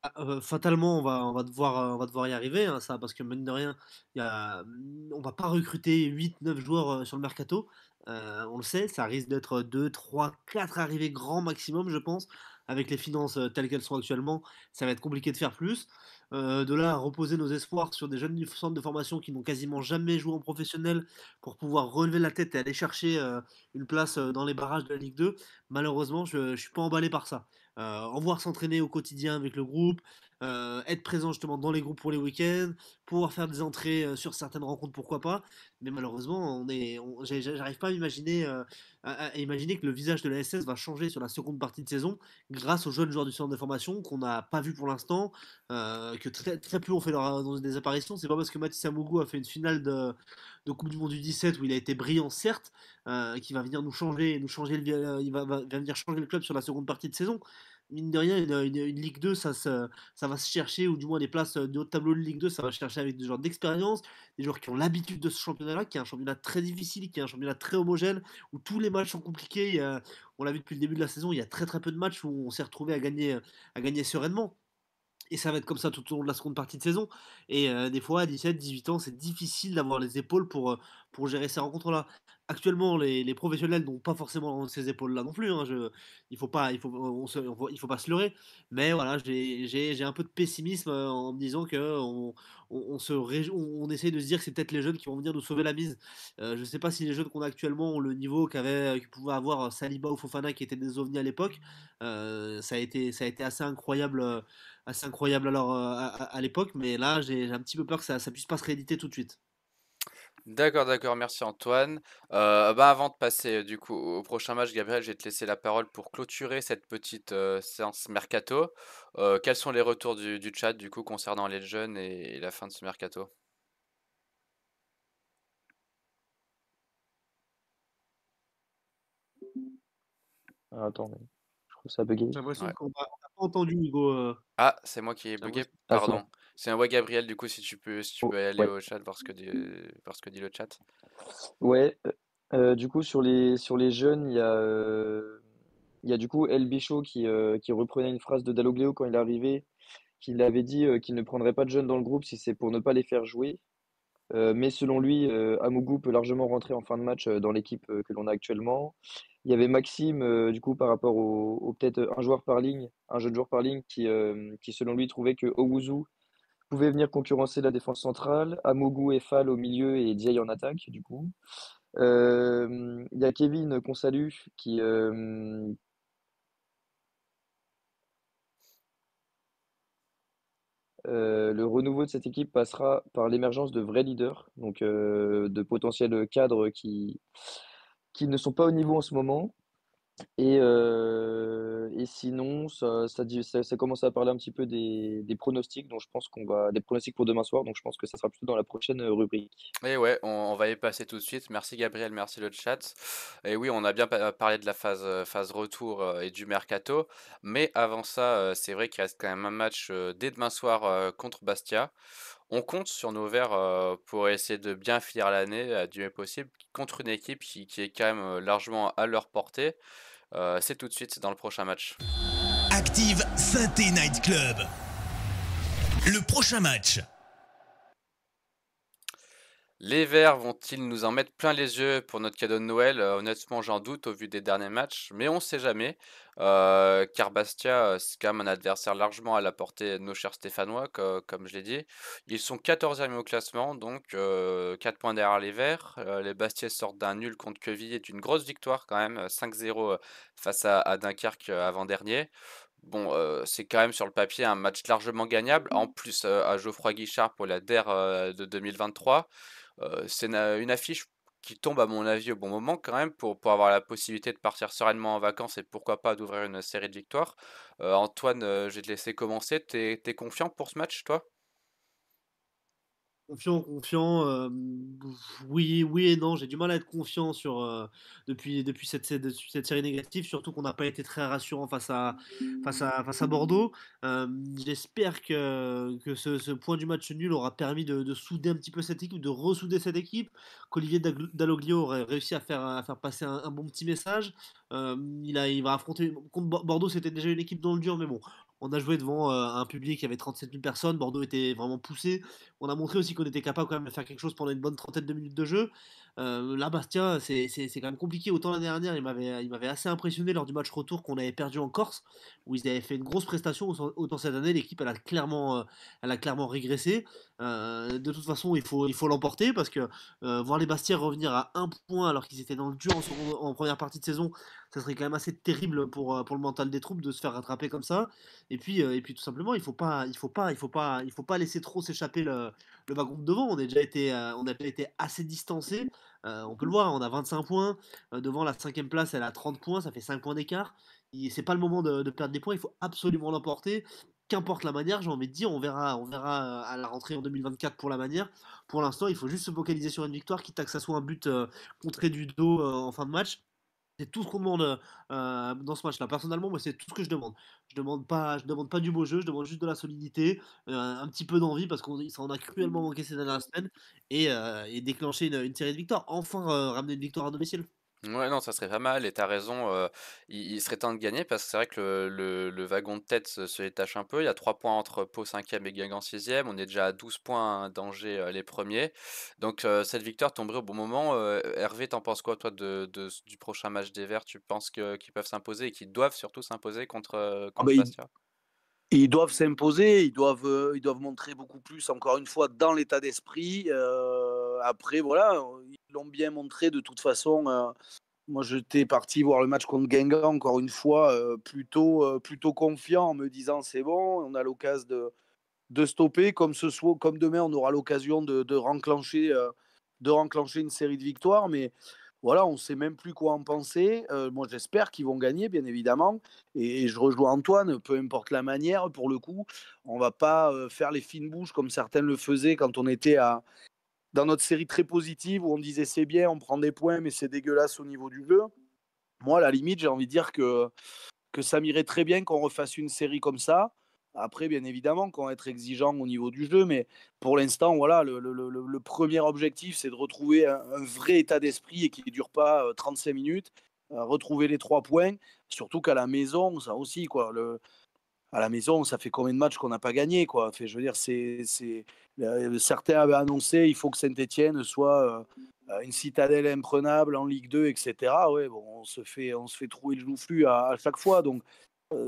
Ah, fatalement, on va, on, va devoir, on va devoir y arriver, hein, ça, parce que mine de rien, y a, mmh, on va pas recruter 8-9 joueurs sur le mercato. on le sait, ça risque d'être 2, 3, 4 arrivés grand maximum, je pense avec les finances telles qu'elles sont actuellement, ça va être compliqué de faire plus. de là à reposer nos espoirs sur des jeunes du centre de formation qui n'ont quasiment jamais joué en professionnel pour pouvoir relever la tête et aller chercher une place dans les barrages de la Ligue 2, malheureusement, je ne suis pas emballé par ça. en voir s'entraîner au quotidien avec le groupe, euh, être présent justement dans les groupes pour les week-ends, pouvoir faire des entrées euh, sur certaines rencontres, pourquoi pas. Mais malheureusement, on est, j'arrive pas à imaginer, euh, à, imaginer que le visage de la SS va changer sur la seconde partie de saison grâce aux jeunes joueurs du centre de formation qu'on n'a pas vu pour l'instant, que très, peu ont fait des apparitions. C'est pas parce que Mathis Amougou a fait une finale de, Coupe du Monde du 17 où il a été brillant, certes, qui va venir nous changer, nous changer il va venir changer le club sur la seconde partie de saison mine de rien, une, Ligue 2, ça, va se chercher, ou du moins des places euh, de haut tableau de Ligue 2, ça va se chercher avec des joueurs d'expérience, des joueurs qui ont l'habitude de ce championnat-là, qui est un championnat très difficile, qui est un championnat très homogène, où tous les matchs sont compliqués. on l'a vu depuis le début de la saison, il y a très très peu de matchs où on s'est retrouvé à gagner, à gagner sereinement. Et ça va être comme ça tout au long de la seconde partie de saison. Et euh, des fois, à 17, 18 ans, c'est difficile d'avoir les épaules pour, euh, pour gérer ces rencontres-là. Actuellement, les, professionnels n'ont pas forcément ces épaules-là non plus. Hein, il faut faut, pas se leurrer. Mais voilà, j'ai un peu de pessimisme euh, en me disant qu'on on, essaie de se dire que c'est peut-être les jeunes qui vont venir nous sauver la mise. Euh, je ne sais pas si les jeunes qu'on a actuellement ont le niveau qu'avait, euh, qu'ils pouvait avoir Saliba ou Fofana qui étaient des ovnis à l'époque. ça a été, assez incroyable, assez incroyable alors à, l'époque. Mais là, j'ai un petit peu peur que ça, ne puisse pas se rééditer tout de suite. D'accord, d'accord, merci Antoine. Euh, bah, avant de passer euh, du coup au prochain match, Gabriel, je vais te laisser la parole pour clôturer cette petite euh, séance mercato. quels sont les retours du, du chat du coup concernant les jeunes et, la fin de ce mercato? Ah, attends, attendez, je que ça bugué. pas entendu Ah, c'est moi qui ai bugué, pardon. C'est un ouais Gabriel du coup si tu peux si tu aller au chat voir ce que dit, euh, que dit le chat. Ouais. Euh, euh, du coup sur les sur les jeunes il y a il y du coup El Bichot qui qui reprenait une phrase de Dalogleo quand il est arrivé qu'il avait dit qu'il ne prendrait pas de jeunes dans le groupe si c'est pour ne pas les faire jouer. mais selon lui, Amougou peut largement rentrer en fin de match dans l'équipe que l'on a actuellement. Il y avait Maxime, du coup, par rapport au, peut-être un joueur par ligne, un jeune joueur par ligne, qui, qui selon lui trouvait que Owuzu pouvait venir concurrencer la défense centrale. Amogou et Fall au milieu et Diaye en attaque, du coup. Il euh, y a Kevin euh, qu'on salue qui. Euh, le renouveau de cette équipe passera par l'émergence de vrais leaders, donc de potentiels cadres qui, qui ne sont pas au niveau en ce moment. Et, euh, et sinon, ça, ça, ça, commence à parler un petit peu des, des pronostics, dont je pense qu'on va des pronostics pour demain soir, donc je pense que ça sera plutôt dans la prochaine euh, rubrique. Et eh ouais, on, on va y passer tout de suite. Merci Gabriel, merci le chat. Et oui, on a bien parlé de la phase, euh, phase retour et du mercato, mais avant ça, c'est vrai qu'il reste quand même un match dès demain soir contre Bastia. On compte sur nos verts pour essayer de bien finir l'année du mieux possible contre une équipe qui, qui est quand même largement à leur portée. Euh, c'est tout de suite dans le prochain match. Active Synthé Night Club. Le prochain match. Les Verts vont-ils nous en mettre plein les yeux pour notre cadeau de Noël euh, Honnêtement, j'en doute au vu des derniers matchs, mais on ne sait jamais. Euh, car Bastia, euh, c'est quand même un adversaire largement à la portée de nos chers Stéphanois, comme je l'ai dit. Ils sont 14e au classement, donc 4 points derrière les Verts. les Bastiais sortent d'un nul contre Queville c'est une grosse victoire quand même, 5-0 face à, Dunkerque avant-dernier. Bon, c'est quand même sur le papier un match largement gagnable. En plus, à Geoffroy Guichard pour la DER de 2023 c'est une, affiche qui tombe à mon avis au bon moment quand même pour, pour avoir la possibilité de partir sereinement en vacances et pourquoi pas d'ouvrir une série de victoires. Antoine, j'ai je vais te laisser commencer. T'es es confiant pour ce match, toi confiant, confiant. oui, oui et non. J'ai du mal à être confiant sur depuis depuis cette, cette série négative, surtout qu'on n'a pas été très rassurant face à face à face à Bordeaux. J'espère que que ce, point du match nul aura permis de, souder un petit peu cette équipe, de ressouder cette équipe. Qu'Olivier Dalloglio aurait réussi à faire à faire passer un, bon petit message. il a il va affronter contre Bordeaux. C'était déjà une équipe dans le dur, mais bon, on a joué devant euh, un public qui avait 37 000 personnes. Bordeaux était vraiment poussé. On a montré aussi qu'on était capable quand même de faire quelque chose pendant une bonne trentaine de minutes de jeu. Euh, là, Bastia c'est quand même compliqué. Autant l'année dernière, il m'avait assez impressionné lors du match retour qu'on avait perdu en Corse, où ils avaient fait une grosse prestation. Autant cette année, l'équipe, elle, a clairement, euh, elle a clairement régressé. Euh, de toute façon, il faut l'emporter il faut parce que voir les Bastia revenir à un point alors qu'ils étaient dans le dur en première partie de saison, ce serait quand même assez terrible pour, euh, pour le mental des troupes de se faire rattraper comme ça. Et puis, euh, et puis tout simplement, il faut pas, il faut pas, il faut pas, il faut pas laisser trop s'échapper le, le wagon de devant. Euh, on a déjà été, on a été assez distancé. on peut le voir, on a 25 points. devant la cinquième place, elle a 30 points, ça fait 5 points d'écart. C'est pas le moment de, perdre des points, il faut absolument l'emporter. Qu'importe la manière, j'ai envie de dire, on verra, on verra à la rentrée en 2024 pour la manière. Pour l'instant, il faut juste se focaliser sur une victoire, quitte à que ça soit un but contré du dos en fin de match. C'est tout ce qu'on demande euh, dans ce match-là. Personnellement, moi, c'est tout ce que je demande. Je demande pas, je demande pas du beau jeu, je demande juste de la solidité, euh, un petit peu d'envie parce qu'on a cruellement manqué ces dernières semaines et, euh, déclencher une, série de victoires. Enfin, ramener une victoire à domicile. Ouais, non, ça serait pas mal, et t'as raison, il serait temps de gagner parce que c'est vrai que le wagon de tête se détache un peu. Il y a 3 points entre Pau 5e et Guingamp 6e. On est déjà à 12 points d'Angers, les premiers. Donc, cette victoire tomberait au bon moment. Hervé, t'en penses quoi toi de du prochain match des Verts? Tu penses qu'ils peuvent s'imposer et qu'ils doivent surtout s'imposer contre, ah bah, ils Bastia? ils doivent s'imposer, ils doivent, ils doivent montrer beaucoup plus encore une fois dans l'état d'esprit, après, voilà, ils l'ont bien montré de toute façon. Euh. moi, j'étais parti voir le match contre Guingamp, encore une fois, euh, plutôt, euh, plutôt confiant en me disant c'est bon, on a l'occasion de, stopper. Comme, ce soit, comme demain, on aura l'occasion de, renclencher, de une série de victoires. Mais voilà, on ne sait même plus quoi en penser. moi, j'espère qu'ils vont gagner, bien évidemment. Et, je rejoins Antoine, peu importe la manière, pour le coup, on ne va pas faire les fines bouches comme certains le faisaient quand on était à, dans notre série très positive où on disait c'est bien, on prend des points, mais c'est dégueulasse au niveau du jeu. Moi, à la limite, j'ai envie de dire que, que ça m'irait très bien qu'on refasse une série comme ça. Après, bien évidemment, qu'on va être exigeant au niveau du jeu, mais pour l'instant, voilà, le, premier objectif, c'est de retrouver un, vrai état d'esprit et qui ne dure pas 35 euh, minutes, euh, retrouver les trois points, surtout qu'à la maison, ça aussi, quoi à la maison, ça fait combien de matchs qu'on n'a pas gagné quoi. je veux dire, c'est, euh, certains avaient annoncé il faut que saint etienne soit euh, euh, une citadelle imprenable en Ligue 2, etc. Ouais, bon, on se fait, on se fait trouer le genou à, à chaque fois. Donc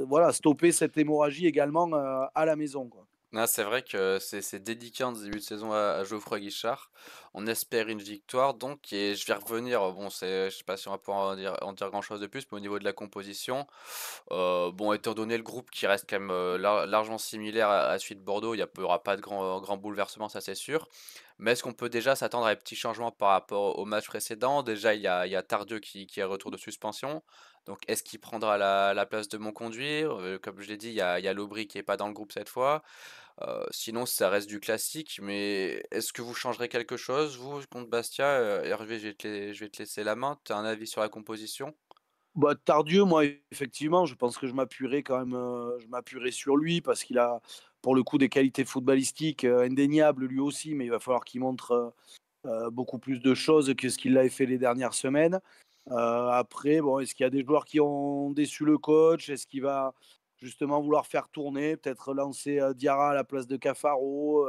voilà, stopper cette hémorragie également à la maison. Quoi c'est vrai que c'est c'est des en début de saison à, Geoffroy Guichard. On espère une victoire donc et je vais revenir. Euh, bon, c'est je sais pas si on va pouvoir en dire, grand chose de plus, mais au niveau de la composition, euh, bon, étant donné le groupe qui reste quand même euh, largement similaire à, celui de Bordeaux, il n'y aura pas de grand, grand bouleversement, ça c'est sûr. Mais est-ce qu'on peut déjà s'attendre à des petits changements par rapport au match précédent? Déjà, il y a, y a Tardieu qui, qui est retour de suspension. Donc, est-ce qu'il prendra la, place de mon conduire euh, Comme je l'ai dit, il y a, Lobry qui n'est pas dans le groupe cette fois. Euh, sinon, ça reste du classique, mais est-ce que vous changerez quelque chose, vous, contre Bastia euh, Hervé, je vais, te laisser la main. Tu as un avis sur la composition bah, Tardieu, moi, effectivement, je pense que je m'appuierai quand même je m'appuierai sur lui parce qu'il a, pour le coup, des qualités footballistiques indéniables lui aussi, mais il va falloir qu'il montre beaucoup plus de choses que ce qu'il a fait les dernières semaines. Euh, après, bon, est-ce qu'il y a des joueurs qui ont déçu le coach Est-ce qu'il va justement vouloir faire tourner, peut-être lancer euh, Diarra à la place de Cafaro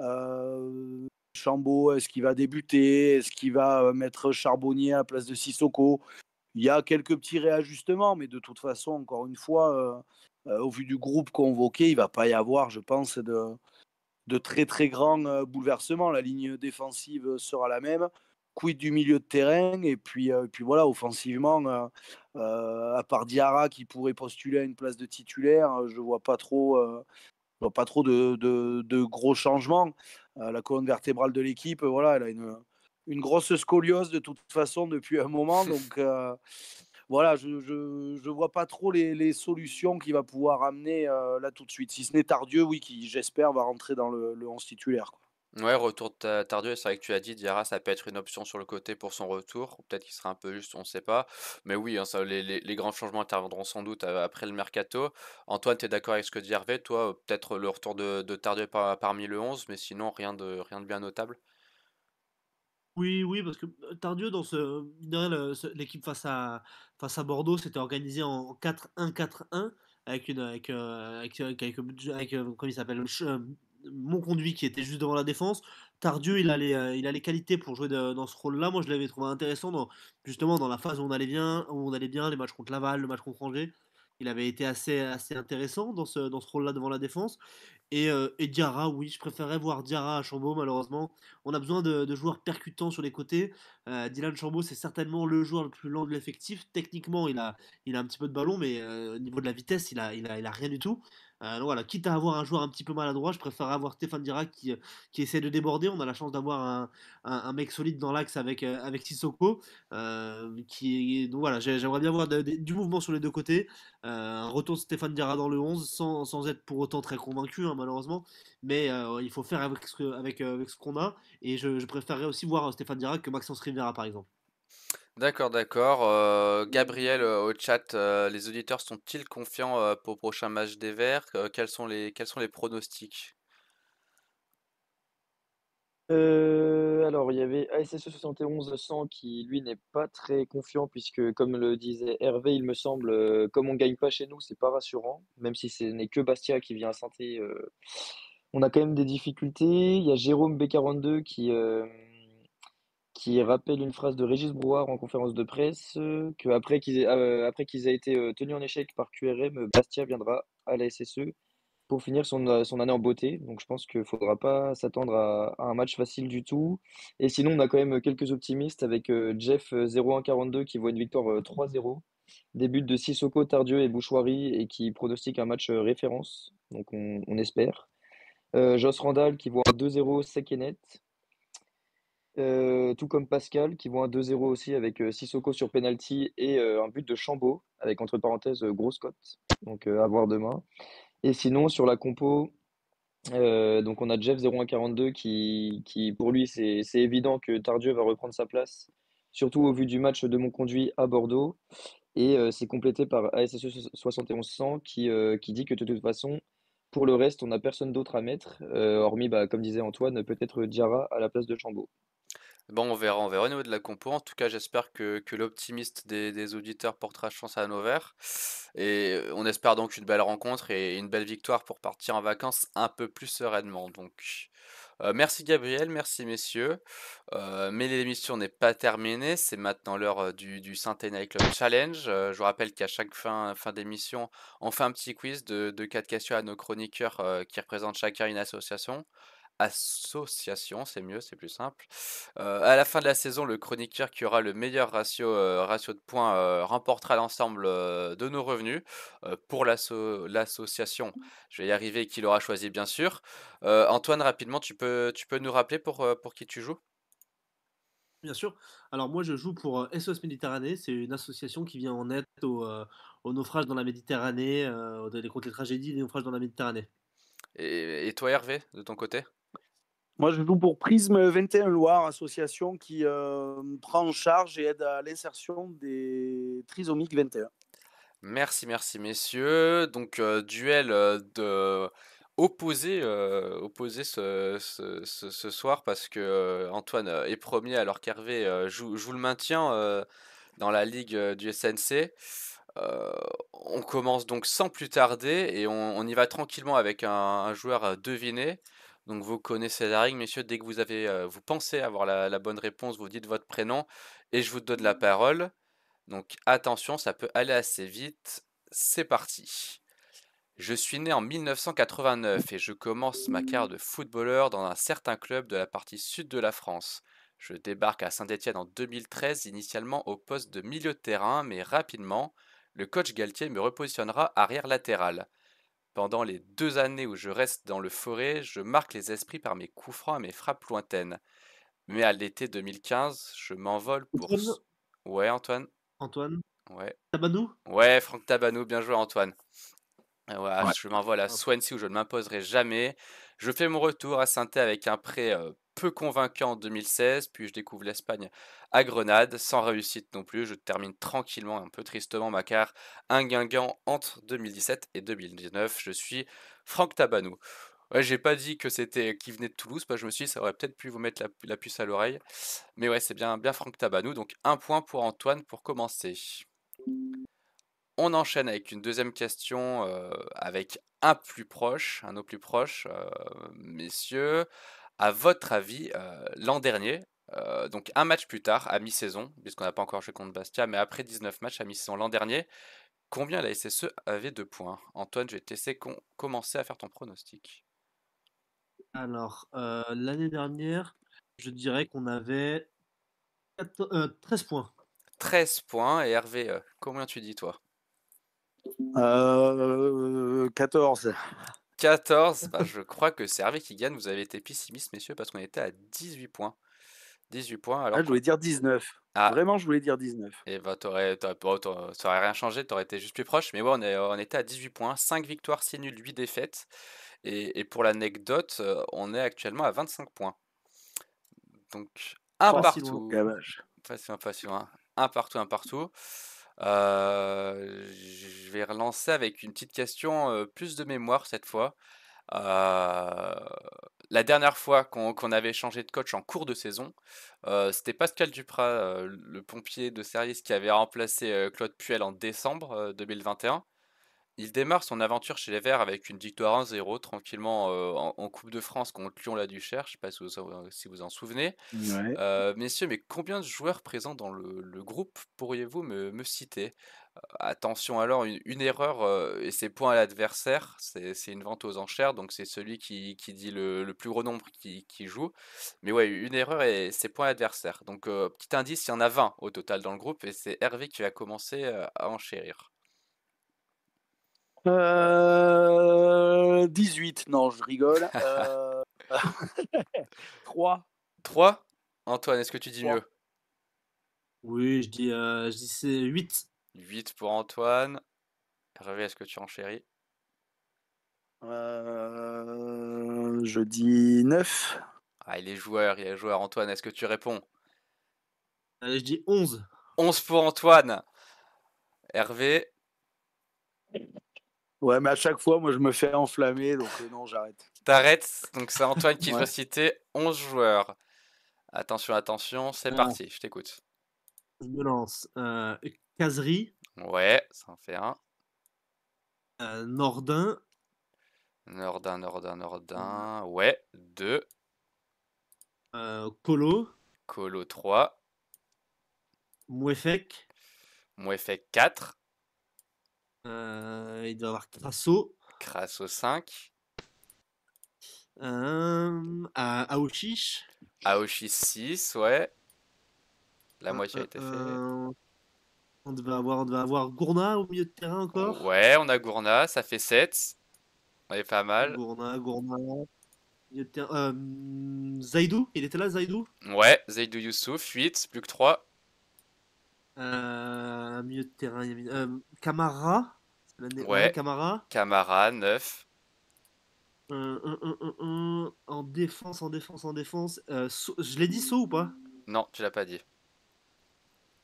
euh, Chambaud, est-ce qu'il va débuter Est-ce qu'il va mettre Charbonnier à la place de Sissoko Il y a quelques petits réajustements, mais de toute façon, encore une fois, au vu du groupe convoqué, il va pas y avoir, je pense, de, très très grands bouleversements. La ligne défensive sera la même quid du milieu de terrain Et puis, euh, puis voilà, offensivement, euh, euh, à part Diarra qui pourrait postuler à une place de titulaire, je ne vois pas trop, pas trop de, de, gros changements. la colonne vertébrale de l'équipe, voilà, elle a une, une, grosse scoliose de toute façon depuis un moment. <laughs> Donc voilà, je ne je, vois pas trop les, solutions qu'il va pouvoir amener là tout de suite. Si ce n'est Tardieu, oui, qui j'espère va rentrer dans le, le 11 titulaire. Ouais, retour de Tardieu, c'est vrai que tu as dit, Diarra, ça peut être une option sur le côté pour son retour. Peut-être qu'il sera un peu juste, on ne sait pas. Mais oui, hein, les, grands changements interviendront sans doute euh, après le mercato. Antoine, tu es d'accord avec ce que dit Hervé? Toi, peut-être le retour de, Tardieu parmi le 11, mais sinon, rien de, rien de bien notable. Oui, oui, parce que euh, Tardieu, dans ce, l'équipe face à, Bordeaux, s'était organisée en 4-1-4-1 avec une, avec, euh, comment il s'appelle, mon conduit qui était juste devant la défense. Tardieu, il a les, euh, il a les qualités pour jouer dans ce rôle-là. Moi, je l'avais trouvé intéressant, dans, justement, dans la phase où on allait bien, on allait bien, les matchs contre Laval, le match contre Angers. Il avait été assez, assez intéressant dans ce, dans ce rôle-là devant la défense. Et, euh, Diarra, oui, je préférais voir Diarra à Chambaud, malheureusement. On a besoin de, joueurs percutants sur les côtés. Euh, Dylan Chambaud, c'est certainement le joueur le plus lent de l'effectif. Techniquement, il a, il a un petit peu de ballon, mais au niveau de la vitesse, il il a, il a rien du tout. Euh, quitte à avoir un joueur un petit peu maladroit, je préfère avoir Stéphane Dirac qui, euh, qui essaie de déborder. On a la chance d'avoir un, un, mec solide dans l'axe avec, euh, avec Sissoko. qui, donc voilà, j'aimerais bien voir du mouvement sur les deux côtés. un retour de Stéphane Dirac dans le 11 sans, sans être pour autant très convaincu, hein, malheureusement. Mais il faut faire avec ce, avec, avec ce qu'on a. Et je, je préférerais aussi voir Stéphane Dirac que Maxence Rivera, par exemple. D'accord, d'accord. Euh, Gabriel, euh, au chat, euh, les auditeurs sont-ils confiants pour le prochain match des Verts? quels sont les, quels sont les pronostics? alors, il y avait ASSE 71-100 qui, lui, n'est pas très confiant puisque, comme le disait Hervé, il me semble, comme on ne gagne pas chez nous, c'est pas rassurant. Même si ce n'est que Bastia qui vient à on a quand même des difficultés. Il y a Jérôme B42 qui, qui rappelle une phrase de Régis Brouard en conférence de presse euh, que après qu'ils aient, euh, été euh, tenus en échec par QRM, Bastia viendra à la SSE pour finir son, année en beauté. Donc je pense qu'il ne faudra pas s'attendre à, un match facile du tout. Et sinon, on a quand même quelques optimistes avec Jeff 0142 qui voit une victoire 3-0. Des buts de Sissoko, Tardieu et Bouchoirie et qui pronostique un match référence. Donc on, espère. Joss Randall qui voit un 2-0 sec et net. Euh, tout comme Pascal qui voit un 2-0 aussi avec euh, Sissoko sur penalty et euh, un but de Chambaud avec entre parenthèses grosse cote. Donc à voir demain. Et sinon sur la compo, donc on a Jeff 0142 qui, qui pour lui c'est évident que Tardieu va reprendre sa place, surtout au vu du match de mon à Bordeaux. Et c'est complété par ASSE 71100 qui, qui dit que de toute façon, pour le reste, on n'a personne d'autre à mettre, hormis, bah, comme disait Antoine, peut-être Diarra à la place de Chambaud. Bon, on verra, on verra au niveau de la compo. En tout cas, j'espère que, l'optimiste des, auditeurs portera chance à verres. Et euh, on espère donc une belle rencontre et une belle victoire pour partir en vacances un peu plus sereinement. Donc, euh, merci Gabriel, merci messieurs. Euh, mais l'émission n'est pas terminée, c'est maintenant l'heure du, du Centennial Club Challenge. je vous rappelle qu'à chaque fin, fin d'émission, on fait un petit quiz de, de 4 questions à nos chroniqueurs qui représentent chacun une association association, c'est mieux, c'est plus simple. Euh, à la fin de la saison, le chroniqueur qui aura le meilleur ratio, euh, ratio de points euh, remportera l'ensemble de nos revenus pour l'association. Je vais y arriver, qui l'aura choisi, bien sûr. Antoine, rapidement, tu peux, tu peux nous rappeler pour, pour qui tu joues Bien sûr. Alors moi, je joue pour SOS Méditerranée. C'est une association qui vient en aide aux, naufrages dans la Méditerranée, contre les tragédies des naufrages dans la Méditerranée. et toi, Hervé, de ton côté moi, je joue pour Prisme 21 Loire, association qui euh, prend en charge et aide à l'insertion des trisomiques 21. Merci, merci, messieurs. Donc, euh, duel euh, opposé, ce, soir parce que Antoine est premier alors qu'Hervé joue, le maintien dans la ligue du SNC. on commence donc sans plus tarder et on, y va tranquillement avec un joueur deviné. Donc vous connaissez la règle, messieurs, dès que vous avez, euh, vous pensez avoir la, la, bonne réponse, vous dites votre prénom et je vous donne la parole. Donc attention, ça peut aller assez vite. C'est parti. Je suis né en 1989 et je commence ma carrière de footballeur dans un certain club de la partie sud de la France. Je débarque à Saint-Étienne en 2013, initialement au poste de milieu de terrain, mais rapidement, le coach Galtier me repositionnera arrière latéral. Pendant les deux années où je reste dans le forêt, je marque les esprits par mes coups francs et mes frappes lointaines. Mais à l'été 2015, je m'envole pour... ouais, Antoine Antoine Ouais. Tabanou Ouais, Franck Tabanou, bien joué Antoine. Ah je m'envole à ah. Swansea où je ne m'imposerai jamais. Je fais mon retour à saint avec un prêt euh, peu convaincant en 2016, puis je découvre l'Espagne à Grenade, sans réussite non plus. Je termine tranquillement, un peu tristement, ma car un Guingamp entre 2017 et 2019. Je suis Franck Tabanou. Ouais, j'ai pas dit que c'était qui venait de Toulouse, parce je me suis dit ça aurait peut-être pu vous mettre la, puce à l'oreille. Mais ouais, c'est bien, bien Franck Tabanou, donc un point pour Antoine pour commencer. On enchaîne avec une deuxième question euh, avec un plus proche, un au plus proche, euh, messieurs. À votre avis, euh, l'an dernier, euh, donc un match plus tard, à mi-saison, puisqu'on n'a pas encore joué contre Bastia, mais après 19 matchs à mi-saison l'an dernier, combien la SSE avait de points Antoine, je vais te laisser commencer à faire ton pronostic. Alors, euh, l'année dernière, je dirais qu'on avait 13 points. 13 points. Et Hervé, combien tu dis, toi 14. 14. Bah, je crois que c'est Hervé qui gagne. Vous avez été pessimiste, messieurs, parce qu'on était à 18 points. 18 points. Alors ah, je voulais dire 19. Ah. Vraiment, je voulais dire 19. Et bah, t'aurais, ça aurait rien changé, t'aurais été juste plus proche. Mais ouais, on, est, on était à 18 points. 5 victoires, 6 nuls, 8 défaites. Et, pour l'anecdote, euh, on est actuellement à 25 points. Donc, hein. un partout. un partout, un partout. Euh, je vais relancer avec une petite question euh, plus de mémoire cette fois. Euh, la dernière fois qu'on avait changé de coach en cours de saison, c'était Pascal Duprat, le pompier de service qui avait remplacé Claude Puel en décembre 2021. Il démarre son aventure chez les Verts avec une victoire 1-0 tranquillement euh, en, Coupe de France contre Lyon-la-Duchère. Je ne sais pas si vous vous en souvenez. Euh, messieurs, mais combien de joueurs présents dans le, groupe pourriez-vous me, citer Attention alors, une, erreur euh, et ses points à l'adversaire. C'est une vente aux enchères, donc c'est celui qui, dit le, plus gros nombre qui, joue. Mais ouais, une erreur et ses points à l'adversaire. Donc petit indice, il y en a 20 au total dans le groupe et c'est Hervé qui va commencer à enchérir. 18, euh, non, je rigole. 3. <laughs> 3 euh, <laughs> Antoine, est-ce que tu dis mieux Oui, je dis, euh, je dis 8. 8 pour Antoine. Hervé, est-ce que tu en chéris Je dis 9. Ah, il est joueur, il est joueur. Antoine, est-ce que tu réponds je dis 11. 11 pour Antoine. Hervé Ouais, mais à chaque fois, moi, je me fais enflammer, donc euh, non, j'arrête. T'arrêtes Donc, c'est Antoine qui <laughs> va doit citer 11 joueurs. Attention, attention, c'est ah. parti, je t'écoute. Je me lance. Euh, Ouais, ça en fait un. Euh, Nordin. Nordin, Nordin, Nordin. Ouais, 2. Colo. Colo 3. Mouefek. Mouefek 4. Euh, il doit y avoir Crasso. Crasso 5. Euh, Aoshish 6, ouais. La euh, moitié a été faite. Euh, on devait avoir, avoir Gourna au milieu de terrain encore. Ouais, on a Gourna, ça fait 7. On est pas mal. Gourna, Gourna. Euh, Zaidou, il était là Zaidou Ouais, Zaidou Youssouf, 8, plus que 3. Euh, milieu de terrain, euh, Camara ouais. Camara. Camara, 9. en défense, en défense, en défense. Euh, je l'ai dit Saut ou pas Non, tu l'as pas dit.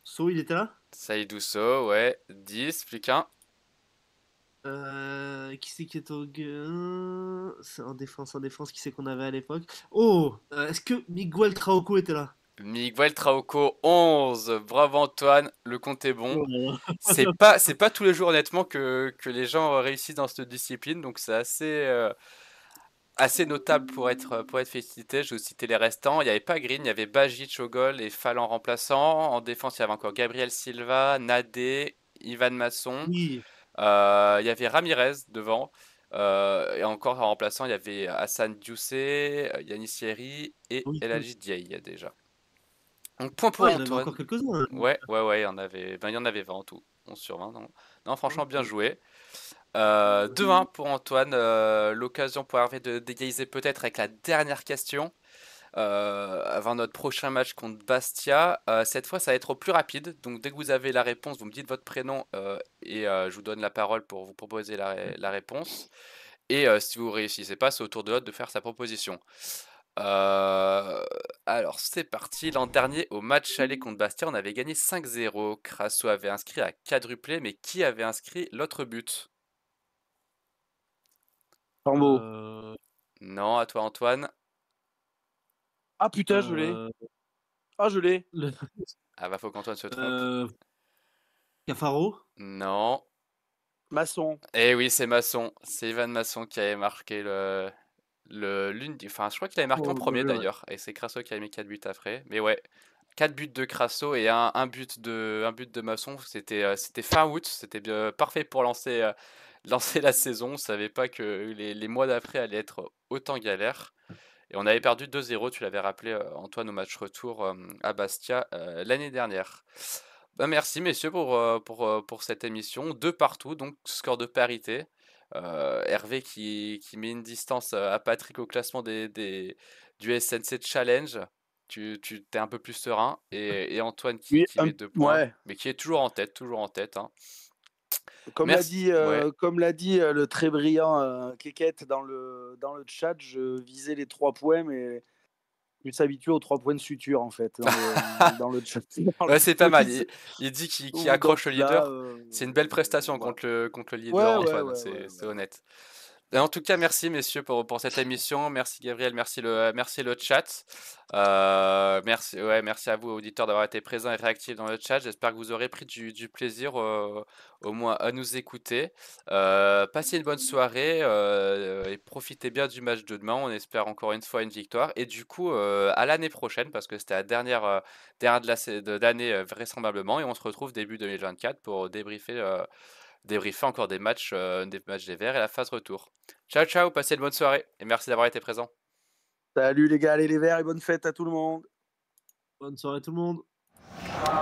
so, il était là Saïdou Saut, ouais. 10, plus qu'un. Euh, qui c'est qui est au C'est en défense, en défense. Qui c'est qu'on avait à l'époque Oh euh, Est-ce que Miguel Trauco était là Miguel Trauco 11, bravo Antoine, le compte est bon. c'est pas c'est pas tous les jours honnêtement que, que, les gens réussissent dans cette discipline, donc c'est assez euh, assez notable pour être pour être félicité. Je vous citer les restants, il n'y avait pas Green, il y avait Bajic au et Fallon remplaçant. En défense, il y avait encore Gabriel Silva, Nadé, Ivan Masson. Euh, il y avait Ramirez devant. Euh, et encore en remplaçant, il y avait Hassan Dioussé, Yannis Yeri et oui. déjà. Donc point pour Antoine. Il y en avait encore quelques-uns. Hein. Ouais, ouais, ouais, il y en avait, ben, il y en avait 20 en tout. 11 sur 20. Non, non franchement, bien joué. Euh, 2-1 pour Antoine. Euh, l'occasion pour Hervé de d'égaliser peut-être avec la dernière question. Euh, avant notre prochain match contre Bastia. Euh, cette fois, ça va être au plus rapide. Donc, dès que vous avez la réponse, vous me dites votre prénom et je vous donne la parole pour vous proposer la, réponse. Et si vous réussissez pas, c'est au tour de l'autre de faire sa proposition. Euh, alors, c'est parti. L'an dernier, au match aller contre Bastia, on avait gagné 5-0. Crasso avait inscrit à quadruplé, mais qui avait inscrit l'autre but Corbeau. Euh. Non, à toi, Antoine. Ah putain, je l'ai. Euh. Ah, je l'ai. <laughs> Ah bah, faut qu'Antoine se trompe. Cafaro Non. Masson. Eh oui, c'est Masson. C'est Ivan Masson qui avait marqué le, le, l'une, enfin, je crois qu'il avait marqué en premier d'ailleurs, et c'est Crasso qui a mis 4 buts après. Mais ouais, 4 buts de Crasso et un, but de, un but de Masson. C'était, euh, c'était fin août, c'était bien, parfait pour lancer, euh, <laughs> lancer la saison. On savait pas que les, mois d'après allaient être autant galère. Et on avait perdu 2-0, tu l'avais rappelé euh, Antoine au match retour à Bastia l'année dernière. Bah, merci messieurs pour, pour, pour cette émission. Deux partout, donc score de parité. Euh, Hervé qui, qui, met une distance à euh, Patrick au classement des, des du SNC Challenge. Tu, tu es un peu plus serein. <laughs> Et, et Antoine qui, qui met deux points, mais qui est toujours en tête, toujours en tête. Hein. Euh, comme l'a dit, dit le très brillant euh, dans le, dans le chat, je visais les trois points, mais plus s'habituer aux trois points de suture en fait dans <laughs> c'est pas mal. Il, dit qu'il accroche le leader. Euh, c'est une belle prestation contre, le, contre le leader. Antoine, c'est honnête. Bah, en tout cas, merci messieurs pour, pour cette émission. Merci Gabriel, merci le, merci le chat. Euh, merci, ouais, merci à vous auditeurs d'avoir été présents et réactifs dans le chat. J'espère que vous aurez pris du, du plaisir au moins à nous écouter. Euh, passez une bonne soirée euh, et profitez bien du match de demain. On espère encore une fois une victoire. Et du coup, euh, à l'année prochaine, parce que c'était la dernière, dernière de l'année vraisemblablement. Et on se retrouve début 2024 pour débriefer débriefer encore des matchs, euh, des matchs des Verts et la phase retour. Ciao, ciao, passez une bonne soirée et merci d'avoir été présent. Salut les gars, allez les Verts et bonne fête à tout le monde. Bonne soirée tout le monde.